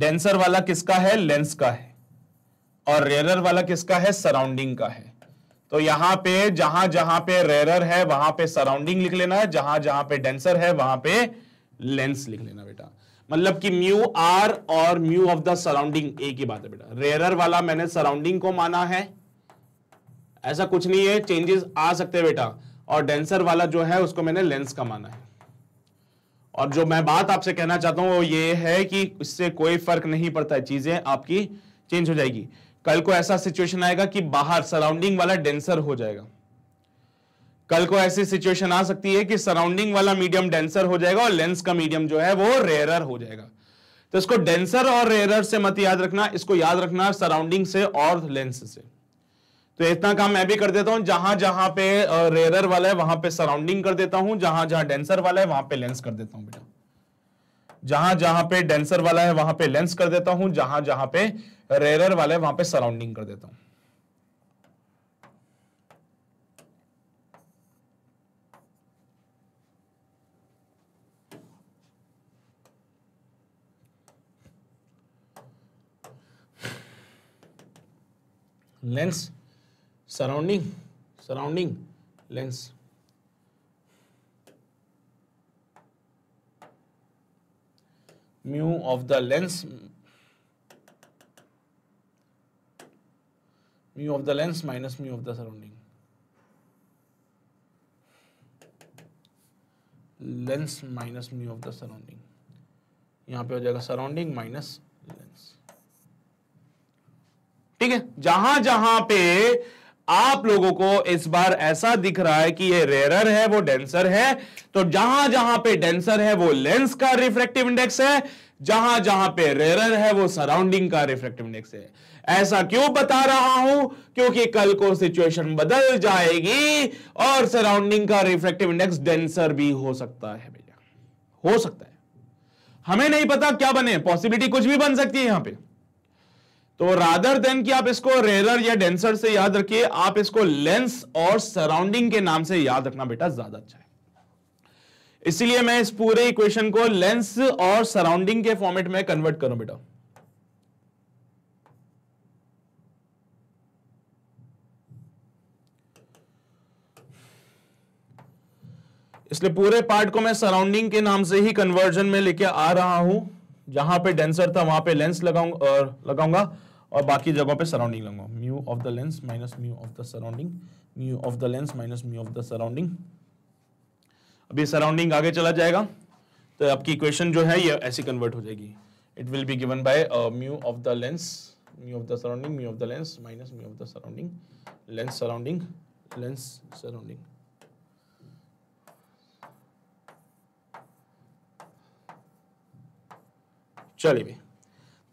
डेंसर वाला किसका है लेंस का है और रेरर वाला किसका है सराउंडिंग का है तो यहां पे जहां जहां पे रेरर है वहां पे सराउंडिंग लिख लेना है जहां जहां पे डेंसर है वहां पे लेंस लिख लेना बेटा मतलब कि म्यू आर और म्यू ऑफ द सराउंडिंग एक ही बात है बेटा रेरर वाला मैंने सराउंडिंग को माना है ऐसा कुछ नहीं है चेंजेस आ सकते हैं बेटा और डेंसर वाला जो है उसको मैंने लेंस का माना है और जो मैं बात आपसे कहना चाहता हूं वो ये है कि इससे कोई फर्क नहीं पड़ता है चीज़ें आपकी चेंज हो जाएगी कल को ऐसा सिचुएशन आएगा कि बाहर सराउंडिंग वाला डेंसर हो जाएगा कल को ऐसी सिचुएशन आ सकती है कि सराउंडिंग वाला मीडियम डेंसर हो जाएगा और लेंस का मीडियम जो है वो रेयरर हो जाएगा तो इसको डेंसर और रेयरर से मत याद रखना इसको याद रखना सराउंडिंग से और लेंस से तो इतना काम मैं भी कर देता हूं जहां जहां पे रेयर वाला है वहां पे सराउंडिंग कर देता हूं जहां जहां डेंसर वाला है वहां पे लेंस कर देता हूं बेटा जहां जहां पे डेंसर वाला है वहां पे लेंस कर देता हूं जहां जहां पे रेयर वाला है वहां पे सराउंडिंग कर देता हूं lens surrounding surrounding lens mu of the lens mu of the lens minus mu of the surrounding lens minus mu of the surrounding यहां पे हो जाएगा सराउंडिंग माइनस लेंस ठीक है जहां जहां पे आप लोगों को इस बार ऐसा दिख रहा है कि ये रेरर है वो डेंसर है तो जहां जहां पे डेंसर है वो लेंस का रिफ्लेक्टिव इंडेक्स है जहां जहां पे रेरर है वो सराउंडिंग का रिफ्लेक्टिव इंडेक्स है ऐसा क्यों बता रहा हूं क्योंकि कल को सिचुएशन बदल जाएगी और सराउंडिंग का रिफ्लेक्टिव इंडेक्स डेंसर भी हो सकता है भैया हो सकता है हमें नहीं पता क्या बने पॉसिबिलिटी कुछ भी बन सकती है यहां पर तो राधर देन कि आप इसको रेलर या डेंसर से याद रखिए आप इसको लेंस और सराउंडिंग के नाम से याद रखना बेटा ज्यादा अच्छा है इसीलिए मैं इस पूरे इक्वेशन को लेंस और सराउंडिंग के फॉर्मेट में कन्वर्ट करूं बेटा इसलिए पूरे पार्ट को मैं सराउंडिंग के नाम से ही कन्वर्जन में लेके आ रहा हूं जहां पे डेंसर था वहां पे लेंस लगाऊंगा लगाऊंगा और बाकी जगहों पे सराउंडिंग लूंगा mu of the lens minus mu of the surrounding mu of the lens minus mu of the surrounding अब ये सराउंडिंग आगे चला जाएगा तो आपकी इक्वेशन जो है ये ऐसी कन्वर्ट हो जाएगी it will be given by mu of the lens mu of the surrounding mu of the lens minus mu of the surrounding lens surrounding lens surrounding चलिए भाई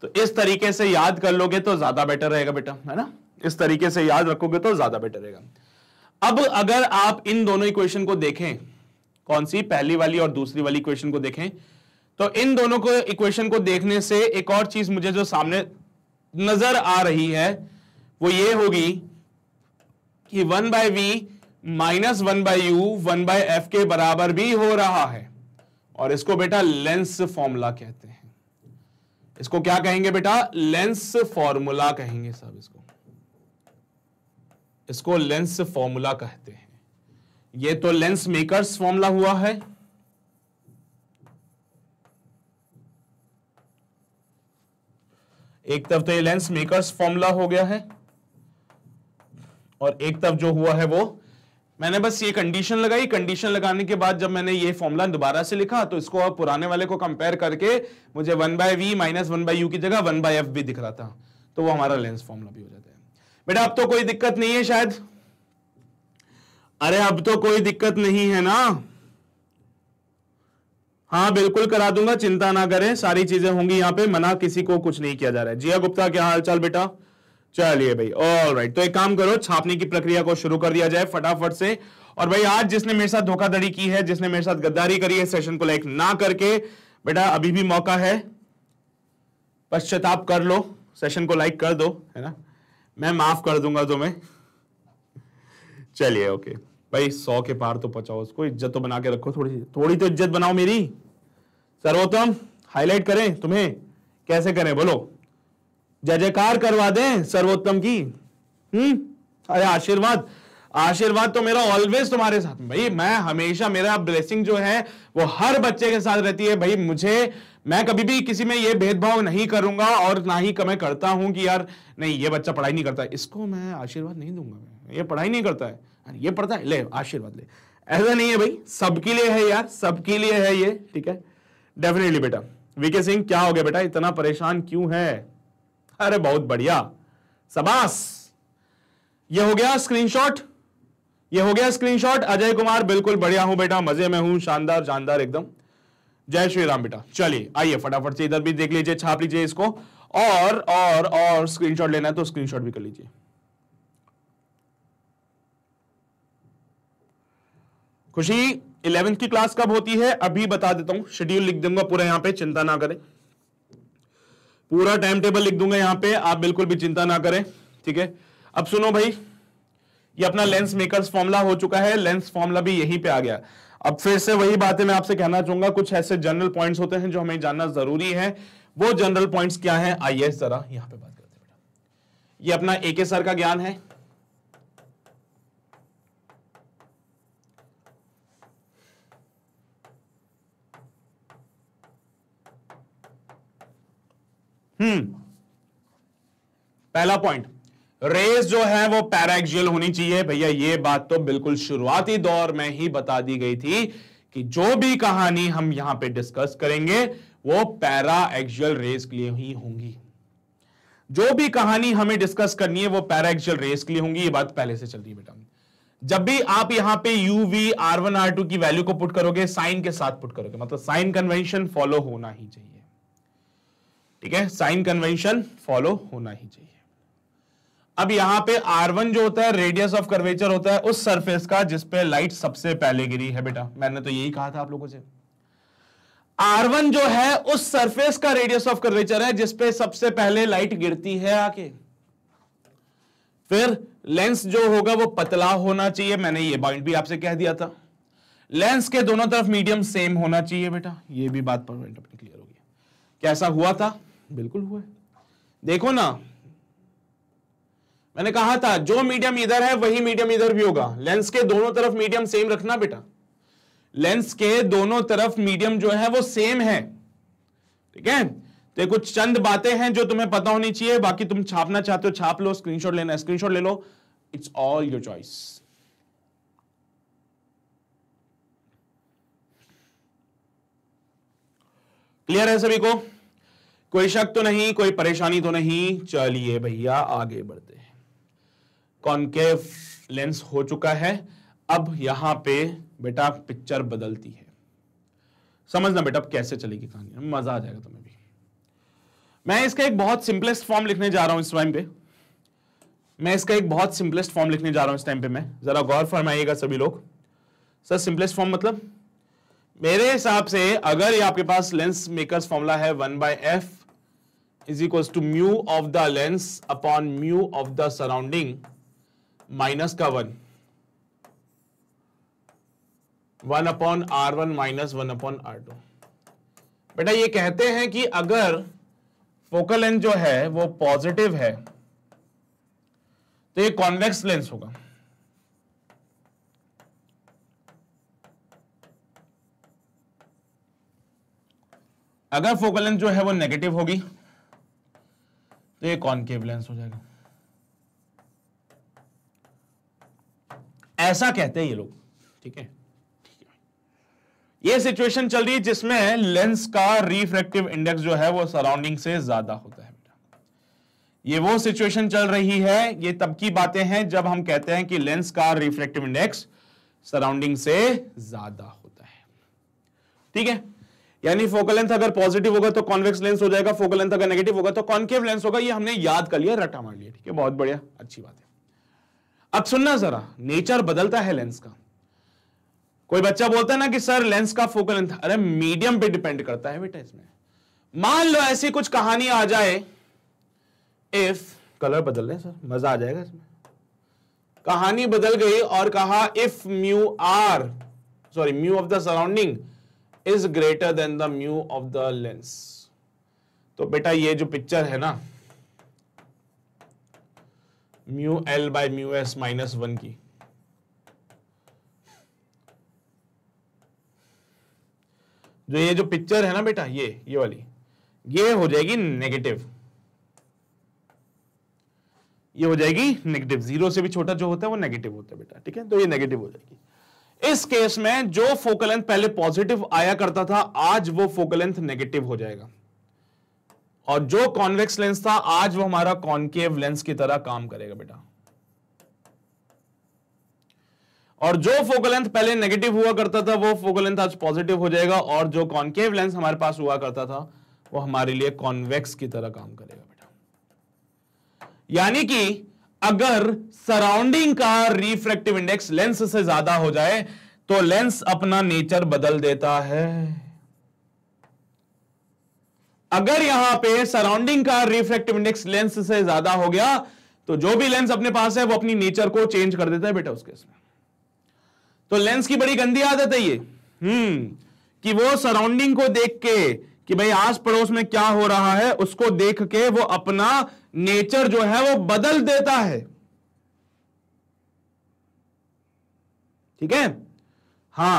तो इस तरीके से याद कर लोगे तो ज्यादा बेटर रहेगा बेटा है ना इस तरीके से याद रखोगे तो ज्यादा बेटर रहेगा अब अगर आप इन दोनों इक्वेशन को देखें कौन सी पहली वाली और दूसरी वाली इक्वेशन को देखें तो इन दोनों को इक्वेशन को देखने से एक और चीज मुझे जो सामने नजर आ रही है वो ये होगी कि one by V minus one by U one by F के बराबर भी हो रहा है और इसको बेटा लेंस फॉर्मूला कहते हैं इसको क्या कहेंगे बेटा लेंस फॉर्मूला कहेंगे सब इसको इसको लेंस फॉर्मूला कहते हैं ये तो लेंस मेकर्स फॉर्मूला हुआ है एक तरफ तो ये लेंस मेकर्स फॉर्मूला हो गया है और एक तरफ जो हुआ है वो मैंने बस ये कंडीशन लगाई कंडीशन लगाने के बाद जब मैंने ये फॉर्मूला दोबारा से लिखा तो इसको अब पुराने वाले को कंपेयर करके मुझे one by V minus one by U की जगह वन बाय एफ भी दिख रहा था तो वो हमारा लेंस फॉर्मूला भी हो जाता है बेटा अब तो कोई दिक्कत नहीं है शायद अरे अब तो कोई दिक्कत नहीं है ना हाँ बिल्कुल करा दूंगा चिंता ना करें सारी चीजें होंगी यहाँ पे मना किसी को कुछ नहीं किया जा रहा है जिया गुप्ता क्या हाल चाल बेटा चलिए भाई ऑल राइट तो एक काम करो छापने की प्रक्रिया को शुरू कर दिया जाए फटाफट से और भाई आज जिसने मेरे साथ धोखाधड़ी की है जिसने मेरे साथ गद्दारी करी है सेशन को लाइक ना करके बेटा अभी भी मौका है पश्चाताप कर लो सेशन को लाइक कर दो है ना मैं माफ कर दूंगा तुम्हें चलिए ओके भाई सौ के पार तो पहुंचाओ उसको इज्जत तो बना के रखो थोड़ी थोड़ी तो इज्जत बनाओ मेरी सर्वोत्तम हाईलाइट करें तुम्हें कैसे करें बोलो जय जयकार करवा दें सर्वोत्तम की हम्म अरे आशीर्वाद आशीर्वाद तो मेरा ऑलवेज तुम्हारे साथ भाई मैं हमेशा मेरा ब्लेसिंग जो है वो हर बच्चे के साथ रहती है भाई मुझे मैं कभी भी किसी में ये भेदभाव नहीं करूंगा और ना ही मैं करता हूं कि यार नहीं ये बच्चा पढ़ाई नहीं करता इसको मैं आशीर्वाद नहीं दूंगा ये पढ़ाई नहीं करता है ये पढ़ता है ले आशीर्वाद ले ऐसा नहीं है भाई सबके लिए है यार सबके लिए है ये ठीक है डेफिनेटली बेटा वीके सिंह क्या हो गया बेटा इतना परेशान क्यों है अरे बहुत बढ़िया सबास ये हो गया स्क्रीनशॉट ये हो गया स्क्रीनशॉट अजय कुमार बिल्कुल बढ़िया हूं बेटा मजे में हूं शानदार शानदार एकदम जय श्री राम बेटा चलिए आइए फटाफट से इधर भी देख लीजिए छाप लीजिए इसको और और और स्क्रीनशॉट लेना है तो स्क्रीनशॉट भी कर लीजिए खुशी इलेवेंथ की क्लास कब होती है अभी बता देता हूं शेड्यूल लिख दूंगा पूरा यहां पे चिंता ना करें पूरा टाइम टेबल लिख दूंगा यहां पे आप बिल्कुल भी चिंता ना करें ठीक है अब सुनो भाई ये अपना लेंस मेकर्स फॉर्मूला हो चुका है लेंस फॉर्मूला भी यहीं पे आ गया अब फिर से वही बातें मैं आपसे कहना चाहूंगा कुछ ऐसे जनरल पॉइंट्स होते हैं जो हमें जानना जरूरी है वो जनरल पॉइंट्स क्या है आइए जरा यहां पे बात करते हैं ये अपना एके सर का ज्ञान है हम्म पहला पॉइंट रेस जो है वो पैराक्सियल होनी चाहिए भैया ये बात तो बिल्कुल शुरुआती दौर में ही बता दी गई थी कि जो भी कहानी हम यहां पे डिस्कस करेंगे वो पैरा एक्जुअल रेस के लिए ही होंगी जो भी कहानी हमें डिस्कस करनी है वो पैरा एक्जुअल रेस के लिए होंगी ये बात पहले से चल रही है बेटा जब भी आप यहां पे U V R one R two की वैल्यू को पुट करोगे साइन के साथ पुट करोगे मतलब साइन कन्वेंशन फॉलो होना ही चाहिए ठीक है साइन कन्वेंशन फॉलो होना ही चाहिए अब यहां पे R1 जो होता है रेडियस ऑफ कर्वेचर होता है उस सरफेस का जिसपे लाइट सबसे पहले गिरी है बेटा मैंने तो यही कहा था आप लोगों से R1 जो है उस सरफेस का रेडियस ऑफ कर्वेचर है जिसपे सबसे पहले लाइट गिरती है आके फिर लेंस जो होगा वो पतला होना चाहिए मैंने ये पॉइंट भी आपसे कह दिया था लेंस के दोनों तरफ मीडियम सेम होना चाहिए बेटा ये भी बात पर क्लियर गया कैसा हुआ था बिल्कुल हुआ है देखो ना मैंने कहा था जो मीडियम इधर है वही मीडियम इधर भी होगा लेंस के दोनों तरफ मीडियम सेम रखना बेटा लेंस के दोनों तरफ मीडियम जो है वो सेम है ठीक है तो ये कुछ चंद बातें हैं जो तुम्हें पता होनी चाहिए बाकी तुम छापना चाहते हो छाप लो स्क्रीनशॉट लेना स्क्रीनशॉट ले लो it's all your choice clear है सभी को कोई शक तो नहीं कोई परेशानी तो नहीं चलिए भैया आगे बढ़ते हैं कॉन्केव लेंस हो चुका है अब यहां पे बेटा पिक्चर बदलती है समझना बेटा अब कैसे चलेगी कहानी मजा आ जाएगा तुम्हें भी मैं इसका एक बहुत सिंपलेस्ट फॉर्म लिखने जा रहा हूं इस टाइम पे मैं इसका एक बहुत सिंपलेस्ट फॉर्म लिखने जा रहा हूं इस टाइम पे मैं जरा गौर फरमाइएगा सभी लोग सर सिंपलेस्ट फॉर्म मतलब मेरे हिसाब से अगर ये आपके पास लेंस मेकर्स फॉर्मूला है one by F is equals to mu of the lens upon mu of the surrounding minus का one one upon R one minus one upon R two बेटा ये कहते हैं कि अगर फोकल लेंथ जो है वो पॉजिटिव है तो ये कॉन्वेक्स लेंस होगा अगर फोकल लेंथ जो है वो नेगेटिव होगी तो ये कॉनकेव लेंस हो जाएगा ऐसा कहते हैं ये लोग ठीक है ये सिचुएशन चल रही है जिसमें लेंस का रिफ्रेक्टिव इंडेक्स जो है वो सराउंडिंग से ज्यादा होता है ये वो सिचुएशन चल रही है ये तब की बातें हैं जब हम कहते हैं कि लेंस का रिफ्रेक्टिव इंडेक्स सराउंडिंग से ज्यादा होता है ठीक है यानी फोकल लेंथ अगर पॉजिटिव होगा तो कॉन्वेक्स लेंस हो जाएगा फोकल लेंथ अगर नेगेटिव होगा तो कॉन्केव लेंस होगा ये हमने याद कर लिया रटा मार लिया ठीक है बहुत बढ़िया अच्छी बात है अब सुनना जरा नेचर बदलता है लेंस का कोई बच्चा बोलता है ना कि सर लेंस का फोकल लेंथ अरे मीडियम पे डिपेंड करता है बेटा इसमें मान लो ऐसी कुछ कहानी आ जाए इफ कलर बदल रहे सर मजा आ जाएगा इसमें कहानी बदल गई और कहा if mu R sorry mu of the surrounding is greater than the mu of the lens तो बेटा ये जो पिक्चर है ना mu L by mu S minus one की जो ये जो पिक्चर है ना बेटा ये ये वाली ये हो जाएगी नेगेटिव ये हो जाएगी नेगेटिव जीरो से भी छोटा जो होता है वो नेगेटिव होता है बेटा ठीक है तो ये नेगेटिव हो जाएगी इस केस में जो फोकल लेंथ पहले पॉजिटिव आया करता था आज वो फोकल लेंथ नेगेटिव हो जाएगा और जो कॉन्वेक्स लेंस था आज वो हमारा कॉन्केव लेंस की तरह काम करेगा बेटा और जो फोकल लेंथ पहले नेगेटिव हुआ करता था वो फोकल लेंथ आज पॉजिटिव हो जाएगा और जो कॉन्केव लेंस हमारे पास हुआ करता था वो हमारे लिए कॉन्वेक्स की तरह काम करेगा बेटा यानी कि अगर सराउंडिंग का रिफ्रैक्टिव इंडेक्स लेंस से ज्यादा हो जाए तो लेंस अपना नेचर बदल देता है अगर यहां पे सराउंडिंग का रिफ्रैक्टिव इंडेक्स लेंस से ज्यादा हो गया तो जो भी लेंस अपने पास है वो अपनी नेचर को चेंज कर देता है बेटा उसके इसमें तो लेंस की बड़ी गंदी आदत है ये हम्म कि वो सराउंडिंग को देख के कि भाई आस पड़ोस में क्या हो रहा है उसको देख के वो अपना नेचर जो है वो बदल देता है ठीक है हां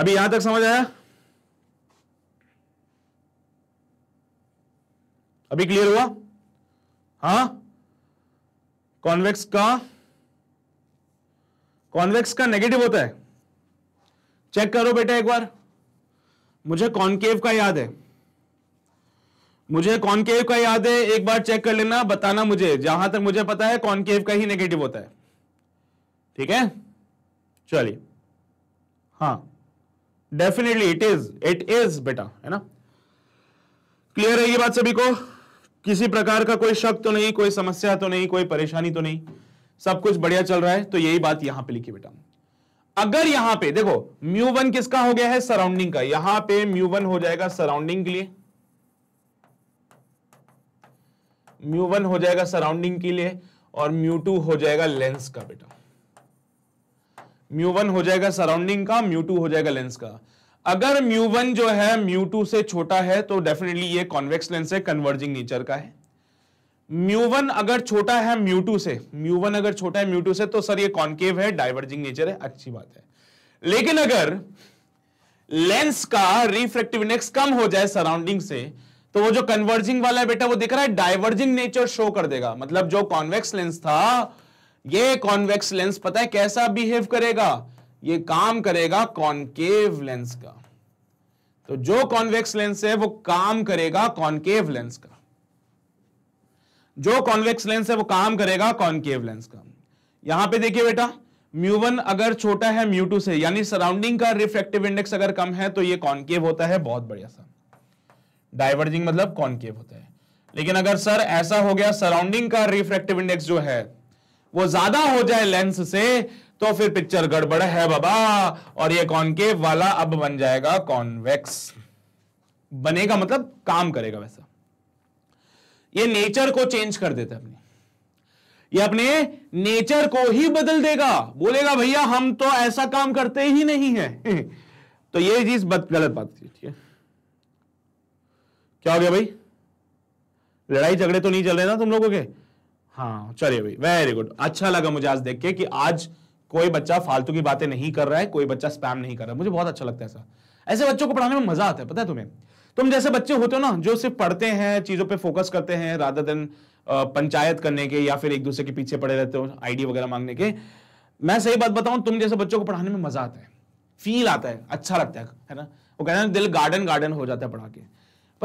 अभी यहां तक समझ आया अभी क्लियर हुआ हां कॉन्वेक्स का कॉन्वेक्स का नेगेटिव होता है चेक करो बेटा एक बार मुझे कॉन्केव का याद है मुझे कॉनकेव का याद है एक बार चेक कर लेना बताना मुझे जहां तक मुझे पता है कॉनकेव का ही नेगेटिव होता है ठीक है चलिए हाँ definitely it is it is बेटा है ना क्लियर है ये बात सभी को किसी प्रकार का कोई शक तो नहीं कोई समस्या तो नहीं कोई परेशानी तो नहीं सब कुछ बढ़िया चल रहा है तो यही बात यहां पे लिखी बेटा अगर यहां पे देखो म्यू वन किसका हो गया है सराउंडिंग का यहां पे म्यू वन हो जाएगा सराउंडिंग के लिए म्यू वन हो जाएगा सराउंडिंग के लिए और म्यू टू हो जाएगा लेंस का बेटा म्यू वन हो जाएगा सराउंडिंग का म्यू टू हो जाएगा लेंस का अगर म्यू वन जो है म्यू टू से छोटा है तो डेफिनेटली ये कॉन्वेक्स लेंस है कन्वर्जिंग नेचर का है म्यू वन अगर छोटा है म्यू टू से म्यू वन अगर छोटा है म्यू टू से तो सर ये कॉन्केव है डाइवर्जिंग नेचर है अच्छी बात है लेकिन अगर लेंस का रिफ्रेक्टिव इंडेक्स कम हो जाए सराउंडिंग से तो वो जो कन्वर्जिंग वाला है बेटा वो दिख रहा है डाइवर्जिंग नेचर शो कर देगा मतलब जो कॉन्वेक्स लेंस था ये कॉन्वेक्स लेंस पता है कैसा बिहेव करेगा ये काम करेगा कॉन्केव लेंस का तो जो कॉन्वेक्स लेंस है वो काम करेगा कॉन्केव लेंस का जो कॉन्वेक्स लेंस है वो काम करेगा कॉन्केव लेंस का यहां पे देखिए बेटा म्यू वन अगर छोटा है म्यू टू से यानी सराउंडिंग का रिफ्लेक्टिव इंडेक्स अगर कम है तो ये कॉन्केव होता है बहुत बढ़िया सा डाइवर्जिंग मतलब कॉन्केव होता है लेकिन अगर सर ऐसा हो गया सराउंडिंग का रिफ्रेक्टिव इंडेक्स जो है वो ज्यादा हो जाए लेंस से तो फिर पिक्चर गड़बड़ है बाबा और ये कॉनकेव वाला अब बन जाएगा कॉन्वेक्स बनेगा मतलब काम करेगा वैसा ये नेचर को चेंज कर देता अपने ये अपने नेचर को ही बदल देगा बोलेगा भैया हम तो ऐसा काम करते ही नहीं है तो ये चीज गलत बात थी ठीक है क्या हो गया भाई लड़ाई झगड़े तो नहीं चल रहे ना तुम लोगों के हाँ चलिए भाई वेरी गुड अच्छा लगा मुझे आज देख के कि आज कोई बच्चा फालतू की बातें नहीं कर रहा है कोई बच्चा स्पैम नहीं कर रहा है मुझे बहुत अच्छा लगता है ऐसा ऐसे बच्चों को पढ़ाने में मजा आता है पता है तुम्हें तुम जैसे बच्चे होते हो ना जो सिर्फ पढ़ते हैं चीजों पर फोकस करते हैं राधा दिन पंचायत करने के या फिर एक दूसरे के पीछे पड़े रहते हो आईडी वगैरह मांगने के मैं सही बात बताऊं तुम जैसे बच्चों को पढ़ाने में मजा आता है फील आता है अच्छा लगता है है ना वो कहते हैं दिल गार्डन गार्डन हो जाता है पढ़ा के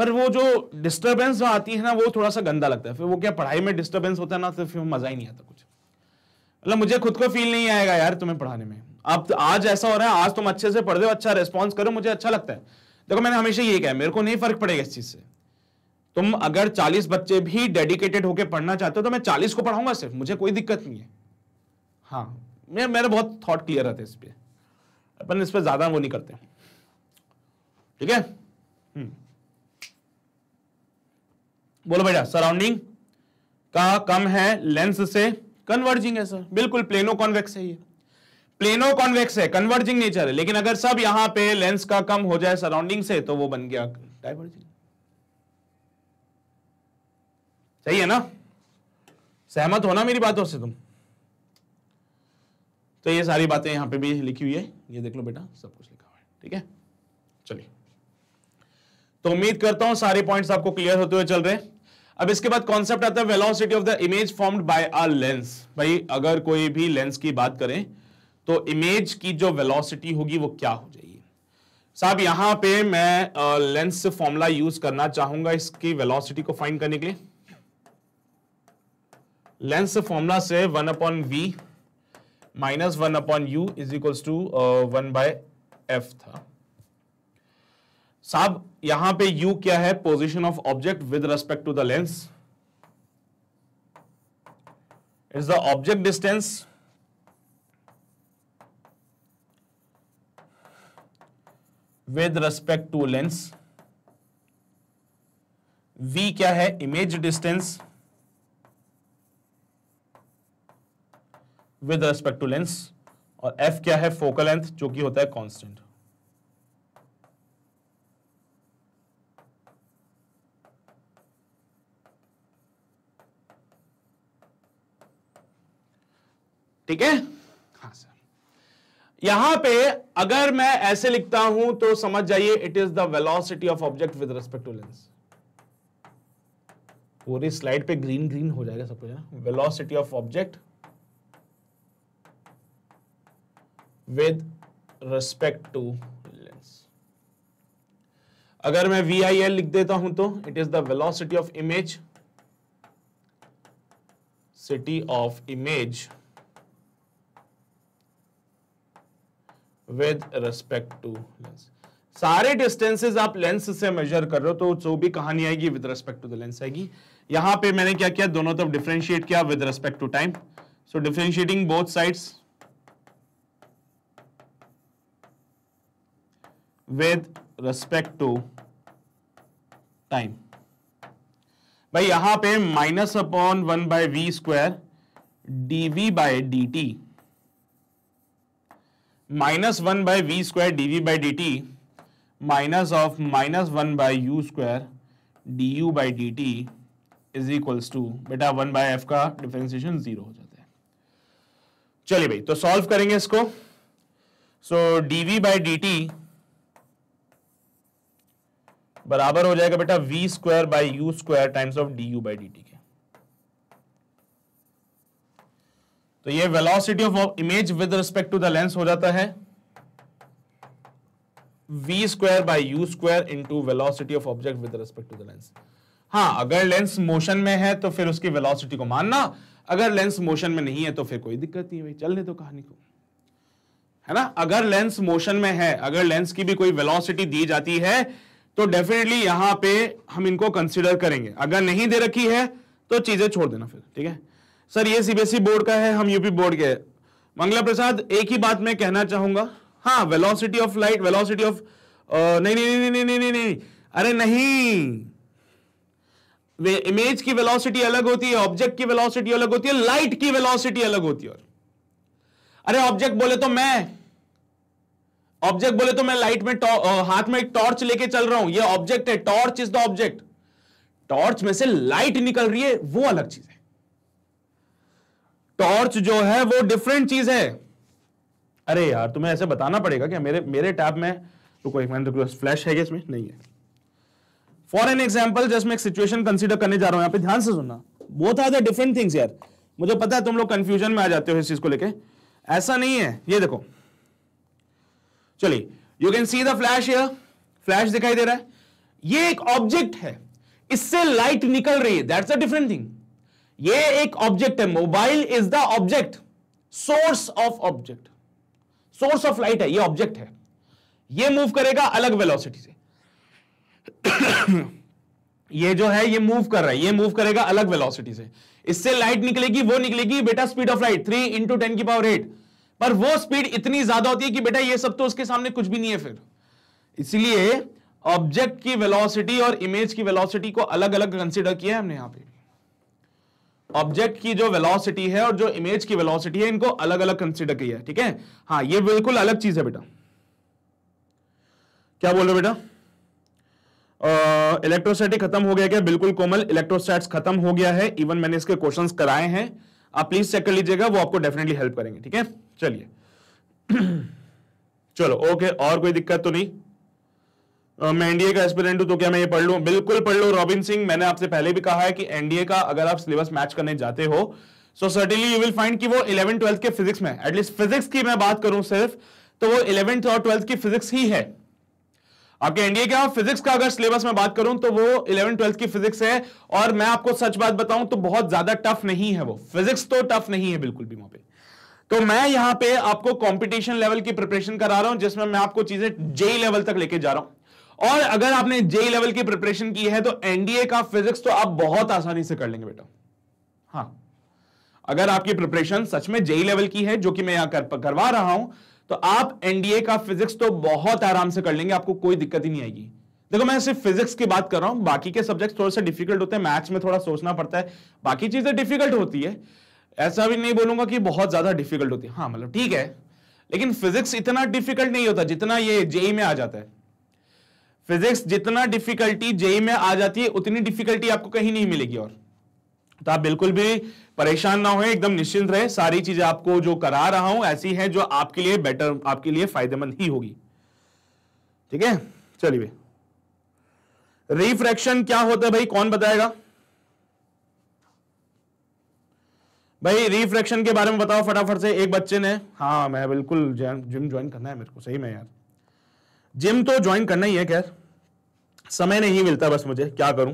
पर वो जो डिस्टर्बेंस जो आती है ना वो थोड़ा सा गंदा लगता है फिर वो क्या पढ़ाई में डिस्टर्बेंस होता है ना तो फिर मजा ही नहीं आता कुछ मतलब मुझे खुद को फील नहीं आएगा यार तुम्हें पढ़ाने में अब तो आज ऐसा हो रहा है आज तुम अच्छे से पढ़ दो अच्छा रिस्पॉन्स करो मुझे अच्छा लगता है देखो मैंने हमेशा ये कहा मेरे को नहीं फर्क पड़ेगा इस चीज से तुम अगर 40 बच्चे भी डेडिकेटेड होकर पढ़ना चाहते हो तो मैं 40 को पढ़ाऊंगा सिर्फ मुझे कोई दिक्कत नहीं है हाँ मेरे मेरे बहुत थॉट क्लियर रहते हैं इस पर अपन इस पर ज़्यादा वो नहीं करते ठीक है बोलो बेटा सराउंडिंग का कम है लेंस से कन्वर्जिंग है सर बिल्कुल प्लेनो कॉन्वेक्स है ये प्लेनो कॉन्वेक्स है कन्वर्जिंग नेचर है लेकिन अगर सब यहां पे लेंस का कम हो जाए सराउंडिंग से तो वो बन गया डाइवर्जिंग सही है ना सहमत हो ना मेरी बातों से तुम तो ये सारी बातें यहां पे भी लिखी हुई है ये देख लो बेटा सब कुछ लिखा हुआ है ठीक है तो उम्मीद करता हूं सारे पॉइंट्स आपको क्लियर होते हुए चल रहे हैं अब इसके बाद कॉन्सेप्ट आता है velocity of the image formed by a lens भाई अगर कोई भी लेंस की बात करें तो इमेज की जो वेलोसिटी होगी वो क्या हो जाएगी साहब यहां पे मैं लेंस फॉर्मूला यूज करना चाहूंगा इसकी वेलोसिटी को फाइंड करने के लिए लेंस फॉर्मूला से one upon V minus one upon U is equals to one by F था साहब यहां पे u क्या है position of object with respect to the lens is the object distance with respect to lens v क्या है image distance with respect to lens और f क्या है फोकल लेंथ जो कि होता है कॉन्स्टेंट ठीक है हाँ सर यहां पे अगर मैं ऐसे लिखता हूं तो समझ जाइए it is the velocity of object with respect to lens पूरी स्लाइड पे ग्रीन ग्रीन हो जाएगा सब कुछ ना velocity of object with respect to lens अगर मैं वी आई एल लिख देता हूं तो it is the velocity of image city of image with respect to lens सारे डिस्टेंसेज आप लेंस से मेजर कर रहे हो तो जो भी कहानी आएगी with respect to the lens आएगी यहां पे मैंने क्या किया दोनों तरफ डिफ्रेंशिएट किया with respect to time so differentiating both sides with respect to time भाई यहां पे minus upon one by V square D by D T minus one by V square D V by D T minus of minus one by U square D U by D T is equals to बेटा one by F का differentiation zero हो जाता है चलिए भाई तो solve करेंगे इसको सो D V by D T बराबर हो जाएगा बेटा V square by U square times of D U by D T के तो ये velocity of image with respect to the lens हो जाता है V square by U square into velocity of object with respect to the lens हाँ अगर lens motion में है तो फिर उसकी वेलोसिटी को मानना अगर लेंस मोशन में नहीं है तो फिर कोई दिक्कत नहीं है भाई चलने दो कहानी को है ना अगर लेंस मोशन में है अगर लेंस की भी कोई वेलोसिटी दी जाती है तो डेफिनेटली यहां पे हम इनको कंसीडर करेंगे अगर नहीं दे रखी है तो चीजें छोड़ देना फिर ठीक है सर ये सीबीएसई बोर्ड e का है हम यूपी बोर्ड के मंगला प्रसाद एक ही बात मैं कहना चाहूंगा हाँ velocity of light velocity of नहीं नहीं नहीं नहीं नहीं नहीं अरे नहीं वे इमेज की वेलोसिटी अलग होती है ऑब्जेक्ट की वेलोसिटी अलग होती है लाइट की वेलोसिटी अलग होती है अरे ऑब्जेक्ट बोले तो मैं ऑब्जेक्ट बोले तो मैं लाइट में हाथ में एक टॉर्च लेके चल रहा हूं ये ऑब्जेक्ट है torch is the object torch में से लाइट निकल रही है वो अलग चीज है टॉर्च जो है वो डिफरेंट चीज है अरे यार तुम्हें ऐसे बताना पड़ेगा क्या मेरे मेरे टैब में रुको एक मिनट फ्लैश है इसमें नहीं है फॉर एन एग्जाम्पल जस्ट मैं एक सिचुएशन कंसिडर करने जा रहा हूं यहां पे ध्यान से सुनना बहुत आर द डिफरेंट थिंग्स यार मुझे पता है तुम लोग कंफ्यूजन में आ जाते हो इस चीज को लेके ऐसा नहीं है ये देखो चलिए you can see the flash यार फ्लैश दिखाई दे रहा है ये एक ऑब्जेक्ट है इससे लाइट निकल रही है दैट्स अ डिफरेंट थिंग ये एक ऑब्जेक्ट है mobile is the object source of object source of light है ये ऑब्जेक्ट है ये मूव करेगा अलग वेलोसिटी से ये जो है ये मूव कर रहा है ये मूव करेगा अलग वेलोसिटी से इससे लाइट निकलेगी वो निकलेगी बेटा speed of light three into ten की पावर एट पर वो स्पीड इतनी ज्यादा होती है कि बेटा ये सब तो उसके सामने कुछ भी नहीं है फिर इसलिए ऑब्जेक्ट की वेलोसिटी और इमेज की वेलोसिटी को अलग अलग कंसिडर किया है हमने यहां पे ऑब्जेक्ट की जो वेलोसिटी है और जो इमेज की वेलोसिटी है इनको अलग अलग कंसिडर किया है ठीक है हाँ ये बिल्कुल अलग चीज है बेटा क्या बोल रहे हो बेटा इलेक्ट्रोस्टैटिक खत्म हो गया क्या बिल्कुल कोमल इलेक्ट्रोस्टैट्स खत्म हो गया है इवन मैंने इसके क्वेश्चन कराए हैं आप प्लीज चेक कर लीजिएगा वो आपको डेफिनेटली हेल्प करेंगे ठीक है चलिए चलो ओके और कोई दिक्कत तो नहीं मैं एनडीए का एस्पिरेंट हूं तो क्या मैं ये पढ़ लू बिल्कुल पढ़ लो रॉबिन सिंह मैंने आपसे पहले भी कहा है कि एनडीए का अगर आप सिलेबस मैच करने जाते हो so certainly you will find कि वो इलेवन ट्वेल्थ के फिजिक्स में एटलीस्ट फिजिक्स की मैं बात करूं सिर्फ तो वो इलेवेंथ और ट्वेल्थ की फिजिक्स ही है आपके एनडीए के फिजिक्स का अगर सिलेबस में बात करूं तो वो इलेवन ट्वेल्थ की फिजिक्स है और मैं आपको सच बात बताऊं तो बहुत ज्यादा टफ नहीं है वो फिजिक्स तो टफ नहीं है बिल्कुल भी वहां पे तो मैं यहां पे आपको कंपटीशन लेवल की प्रिपरेशन करा रहा हूं जिसमें मैं आपको चीजें जेई लेवल तक लेके जा रहा हूं और अगर आपने जे लेवल की प्रिपरेशन की है तो एनडीए का फिजिक्स तो आप बहुत आसानी से कर लेंगे बेटा हाँ अगर आपकी प्रिपरेशन सच में जेई लेवल की है जो कि मैं यहां कर, करवा रहा हूं तो आप एनडीए का फिजिक्स तो बहुत आराम से कर लेंगे आपको कोई दिक्कत ही नहीं आएगी देखो मैं सिर्फ फिजिक्स की बात कर रहा हूं बाकी के सब्जेक्ट थोड़े से डिफिकल्ट होते हैं मैथ्स में थोड़ा सोचना पड़ता है बाकी चीजें डिफिकल्ट होती है ऐसा भी नहीं बोलूंगा कि बहुत ज्यादा डिफिकल्ट होती है हाँ मतलब ठीक है लेकिन फिजिक्स इतना डिफिकल्ट नहीं होता जितना ये जेई में आ जाता है फिजिक्स जितना डिफिकल्टी जेई में आ जाती है उतनी डिफिकल्टी आपको कहीं नहीं मिलेगी और तो आप बिल्कुल भी परेशान ना हो एकदम निश्चिंत रहे सारी चीजें आपको जो करा रहा हूं ऐसी है जो आपके लिए बेटर आपके लिए फायदेमंद ही होगी ठीक है चलिए रिफ्रैक्शन क्या होता है भाई कौन बताएगा भाई रिफ्रैक्शन के बारे में बताओ फटाफट से एक बच्चे ने हाँ मैं बिल्कुल जिम ज्वाइन करना है मेरे को सही में यार जिम तो ज्वाइन करना ही है खैर समय नहीं मिलता बस मुझे क्या करूं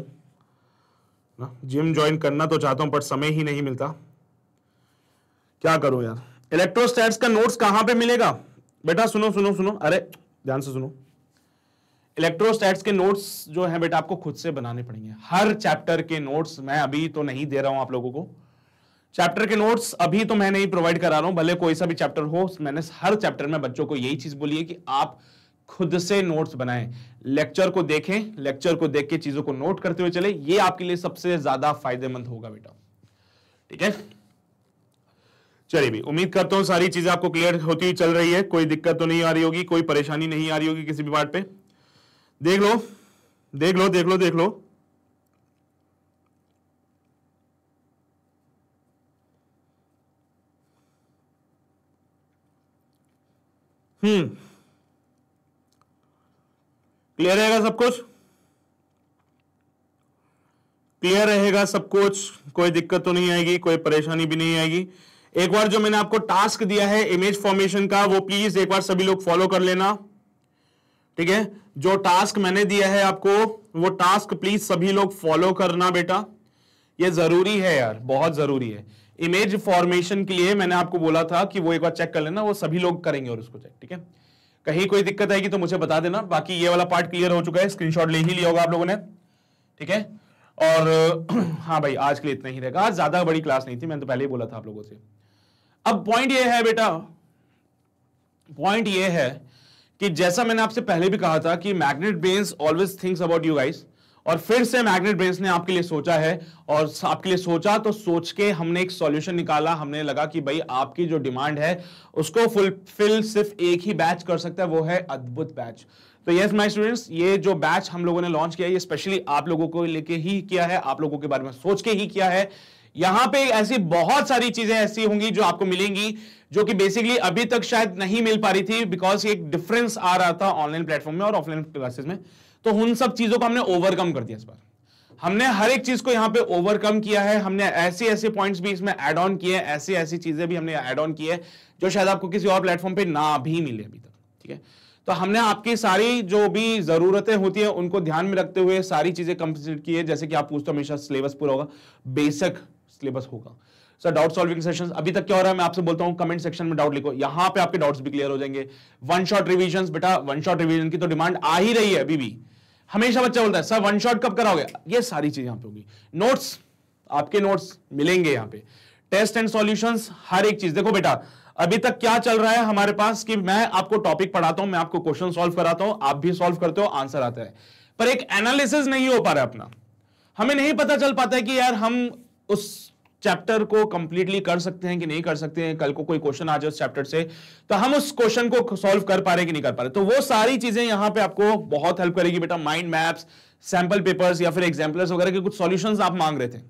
ना जिम ज्वाइन करना तो चाहता हूं पर समय ही नहीं मिलता क्या करूं यार इलेक्ट्रोस्टैट्स का नोट्स कहां पे मिलेगा बेटा सुनो सुनो सुनो अरे ध्यान से सुनो इलेक्ट्रोस्टैट्स के नोट्स जो है बेटा आपको खुद से बनाने पड़ेंगे हर चैप्टर के नोट्स मैं अभी तो नहीं दे रहा हूं आप लोगों को चैप्टर के नोट्स अभी तो मैं नहीं प्रोवाइड करा रहा हूं भले कोई सा भी चैप्टर हो मैंने हर चैप्टर में बच्चों को यही चीज बोली है कि आप खुद से नोट्स बनाएं लेक्चर को देखें लेक्चर को देख के चीजों को नोट करते हुए चले ये आपके लिए सबसे ज्यादा फायदेमंद होगा बेटा ठीक है चलिए भी उम्मीद करता हूं सारी चीजें आपको क्लियर होती हुई चल रही है कोई दिक्कत तो नहीं आ रही होगी कोई परेशानी नहीं आ रही होगी किसी भी पार्ट पे देख लो देख लो देख लो देख लो हम्म क्लियर रहेगा सब कुछ क्लियर रहेगा सब कुछ कोई दिक्कत तो नहीं आएगी कोई परेशानी भी नहीं आएगी एक बार जो मैंने आपको टास्क दिया है इमेज फॉर्मेशन का वो प्लीज एक बार सभी लोग फॉलो कर लेना ठीक है जो टास्क मैंने दिया है आपको वो टास्क प्लीज सभी लोग फॉलो करना बेटा ये जरूरी है यार बहुत जरूरी है इमेज फॉर्मेशन के लिए मैंने आपको बोला था कि वो एक बार चेक कर लेना वो सभी लोग करेंगे और उसको चेक ठीक है कहीं कोई दिक्कत आएगी तो मुझे बता देना बाकी ये वाला पार्ट क्लियर हो चुका है स्क्रीनशॉट ले ही लिया होगा आप लोगों ने ठीक है और हाँ भाई आज के लिए इतना ही रहेगा आज ज्यादा बड़ी क्लास नहीं थी मैंने तो पहले ही बोला था आप लोगों से अब पॉइंट ये है बेटा पॉइंट ये है कि जैसा मैंने आपसे पहले भी कहा था कि Magnet Brains always thinks about you guys और फिर से मैग्नेट ब्रेंस ने आपके लिए सोचा है और आपके लिए सोचा तो सोच के हमने एक सॉल्यूशन निकाला हमने लगा कि भाई आपकी जो डिमांड है उसको फुलफिल सिर्फ एक ही बैच कर सकता है वो है अद्भुत बैच तो यस माय स्टूडेंट्स ये जो बैच हम लोगों ने लॉन्च किया ये स्पेशली आप लोगों को लेके ही किया है आप लोगों के बारे में सोच के ही किया है यहां पे ऐसी बहुत सारी चीजें ऐसी होंगी जो आपको मिलेंगी जो कि बेसिकली अभी तक शायद नहीं मिल पा रही थी बिकॉज एक डिफरेंस आ रहा था ऑनलाइन प्लेटफॉर्म में और ऑफलाइन क्लासेस में तो उन सब चीजों को हमने ओवरकम कर दिया इस बार हमने हर एक चीज को यहाँ पे ओवरकम किया है हमने ऐसे ऐसे पॉइंट्स भी इसमें एड ऑन किए ऐसी ऐसी चीजें भी हमने एड ऑन की है जो शायद आपको किसी और प्लेटफॉर्म पे ना भी मिले अभी तक ठीक है तो हमने आपकी सारी जो भी जरूरतें होती है उनको ध्यान में रखते हुए सारी चीजें कंप्लीट की है जैसे कि आप पूछते हमेशा सिलेबस पूरा होगा बेसिक सिलेबस होगा सर डाउट सॉल्विंग सेशन अभी तक क्या हो रहा है मैं आपसे बोलता हूँ कमेंट सेक्शन में डाउट लिखो यहाँ पे आपके डाउट्स भी क्लियर हो जाएंगे वन शॉट रिविजन बेटा वन शॉट रिविजन की तो डिमांड आ ही रही है अभी भी हमेशा बच्चा बोलता है सर वन शॉट कब कराओगे ये सारी चीज यहां पे होगी नोट्स आपके नोट्स मिलेंगे यहां पे टेस्ट एंड सॉल्यूशंस हर एक चीज देखो बेटा अभी तक क्या चल रहा है हमारे पास कि मैं आपको टॉपिक पढ़ाता हूं मैं आपको क्वेश्चन सॉल्व कराता हूं आप भी सॉल्व करते हो आंसर आता है पर एक एनालिसिस नहीं हो पा रहा है अपना हमें नहीं पता चल पाता है कि यार हम उस चैप्टर को कंप्लीटली कर सकते हैं कि नहीं कर सकते हैं कल को कोई क्वेश्चन आ जाए उस चैप्टर से तो हम उस क्वेश्चन को सॉल्व कर पा रहे कि नहीं कर पा रहे तो वो सारी चीजें यहां पे आपको बहुत हेल्प करेगी बेटा माइंड मैप्स सैंपल पेपर्स या फिर एग्जाम्पलर्स वगैरह के कुछ सोल्यूशन आप मांग रहे थे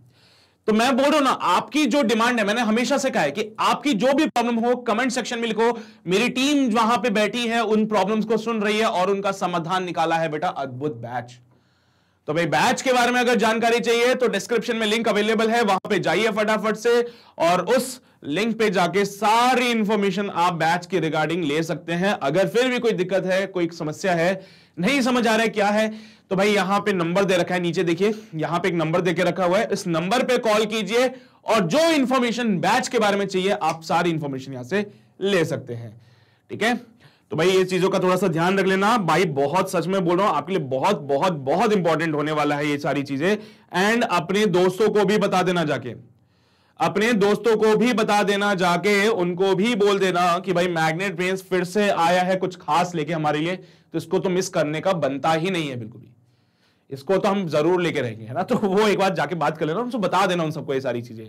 तो मैं बोल रहा हूं ना आपकी जो डिमांड है मैंने हमेशा से कहा है कि आपकी जो भी प्रॉब्लम हो कमेंट सेक्शन में लिखो मेरी टीम वहां पे बैठी है उन प्रॉब्लम्स को सुन रही है और उनका समाधान निकाला है बेटा अद्भुत बैच तो भाई बैच के बारे में अगर जानकारी चाहिए तो डिस्क्रिप्शन में लिंक अवेलेबल है वहां पे जाइए फटाफट से और उस लिंक पे जाके सारी इंफॉर्मेशन आप बैच के रिगार्डिंग ले सकते हैं अगर फिर भी कोई दिक्कत है कोई समस्या है नहीं समझ आ रहा है क्या है तो भाई यहां पे नंबर दे रखा है नीचे देखिए यहां पे एक नंबर देके रखा हुआ है इस नंबर पे कॉल कीजिए और जो इंफॉर्मेशन बैच के बारे में चाहिए आप सारी इंफॉर्मेशन यहां से ले सकते हैं ठीक है तो भाई ये चीजों का थोड़ा सा ध्यान रख लेना भाई बहुत सच में बोल रहा हूं आपके लिए बहुत बहुत बहुत इंपॉर्टेंट होने वाला है ये सारी चीजें एंड अपने दोस्तों को भी बता देना जाके अपने दोस्तों को भी बता देना जाके उनको भी बोल देना कि भाई मैग्नेट रेंस फिर से आया है कुछ खास लेके हमारे लिए तो इसको तो मिस करने का बनता ही नहीं है बिल्कुल भी इसको तो हम जरूर लेके रहेंगे है ना तो वो एक बार जाके बात कर लेना उनसे बता देना उन सबको ये सारी चीजें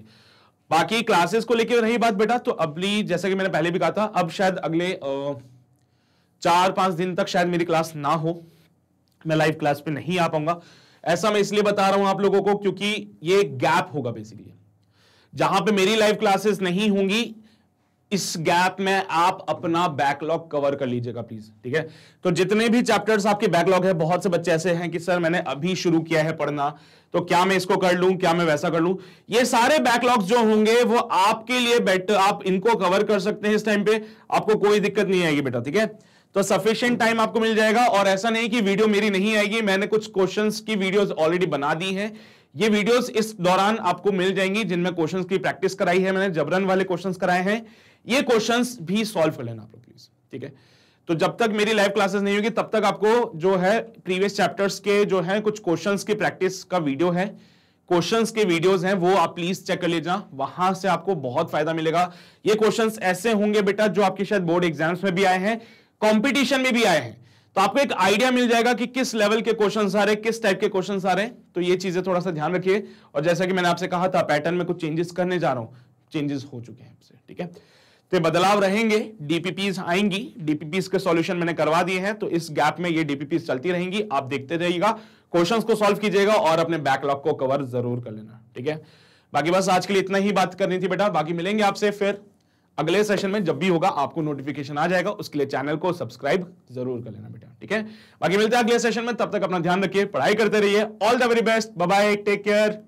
बाकी क्लासेस को लेकर रही बात बेटा तो अभी जैसा कि मैंने पहले भी कहा था अब शायद अगले आ, चार पांच दिन तक शायद मेरी क्लास ना हो मैं लाइव क्लास पे नहीं आ पाऊंगा ऐसा मैं इसलिए बता रहा हूं आप लोगों को क्योंकि ये गैप होगा बेसिकली जहां पे मेरी लाइव क्लासेस नहीं होंगी इस गैप में आप अपना बैकलॉग कवर कर लीजिएगा प्लीज ठीक है तो जितने भी चैप्टर्स आपके बैकलॉग है बहुत से बच्चे ऐसे हैं कि सर मैंने अभी शुरू किया है पढ़ना तो क्या मैं इसको कर लूं क्या मैं वैसा कर लूं ये सारे बैकलॉग जो होंगे वो आपके लिए बेटर आप इनको कवर कर सकते हैं इस टाइम पे आपको कोई दिक्कत नहीं आएगी बेटा ठीक है तो सफिशियंट टाइम आपको मिल जाएगा और ऐसा नहीं कि वीडियो मेरी नहीं आएगी मैंने कुछ क्वेश्चंस की वीडियोस ऑलरेडी बना दी हैं ये वीडियोस इस दौरान आपको मिल जाएंगी जिनमें क्वेश्चंस की प्रैक्टिस कराई है मैंने जबरन वाले क्वेश्चंस कराए हैं ये क्वेश्चंस भी सॉल्व कर लेना आप लोग प्लीज ठीक है तो जब तक मेरी लाइव क्लासेस नहीं होगी तब तक आपको जो है प्रीवियस चैप्टर्स के जो है कुछ क्वेश्चंस की प्रैक्टिस का वीडियो है क्वेश्चंस के वीडियोस हैं वो आप प्लीज चेक कर लीजिए वहां से आपको बहुत फायदा मिलेगा ये क्वेश्चंस ऐसे होंगे बेटा जो आपके शायद बोर्ड एग्जाम्स में भी आए हैं कंपटीशन में भी आए हैं तो आपको एक आइडिया मिल जाएगा कि किस लेवल के क्वेश्चन आ रहे हैं किस टाइप के क्वेश्चन आ रहे हैं तो ये चीजें थोड़ा सा ध्यान रखिए और जैसा कि मैंने आपसे कहा था पैटर्न में कुछ चेंजेस करने जा रहा हूं चेंजेस हो चुके हैं आपसे ठीक है तो बदलाव रहेंगे डीपीपीज आएंगी डीपीपीज के सॉल्यूशन मैंने करवा दिए हैं तो इस गैप में ये डीपीपीज चलती रहेंगी आप देखते रहिएगा क्वेश्चंस को सॉल्व कीजिएगा और अपने बैकलॉग को कवर जरूर कर लेना ठीक है बाकी बस आज के लिए इतना ही बात करनी थी बेटा बाकी मिलेंगे आपसे फिर अगले सेशन में जब भी होगा आपको नोटिफिकेशन आ जाएगा उसके लिए चैनल को सब्सक्राइब जरूर कर लेना बेटा ठीक है बाकी मिलते हैं अगले सेशन में तब तक अपना ध्यान रखिए पढ़ाई करते रहिए all the very best bye take care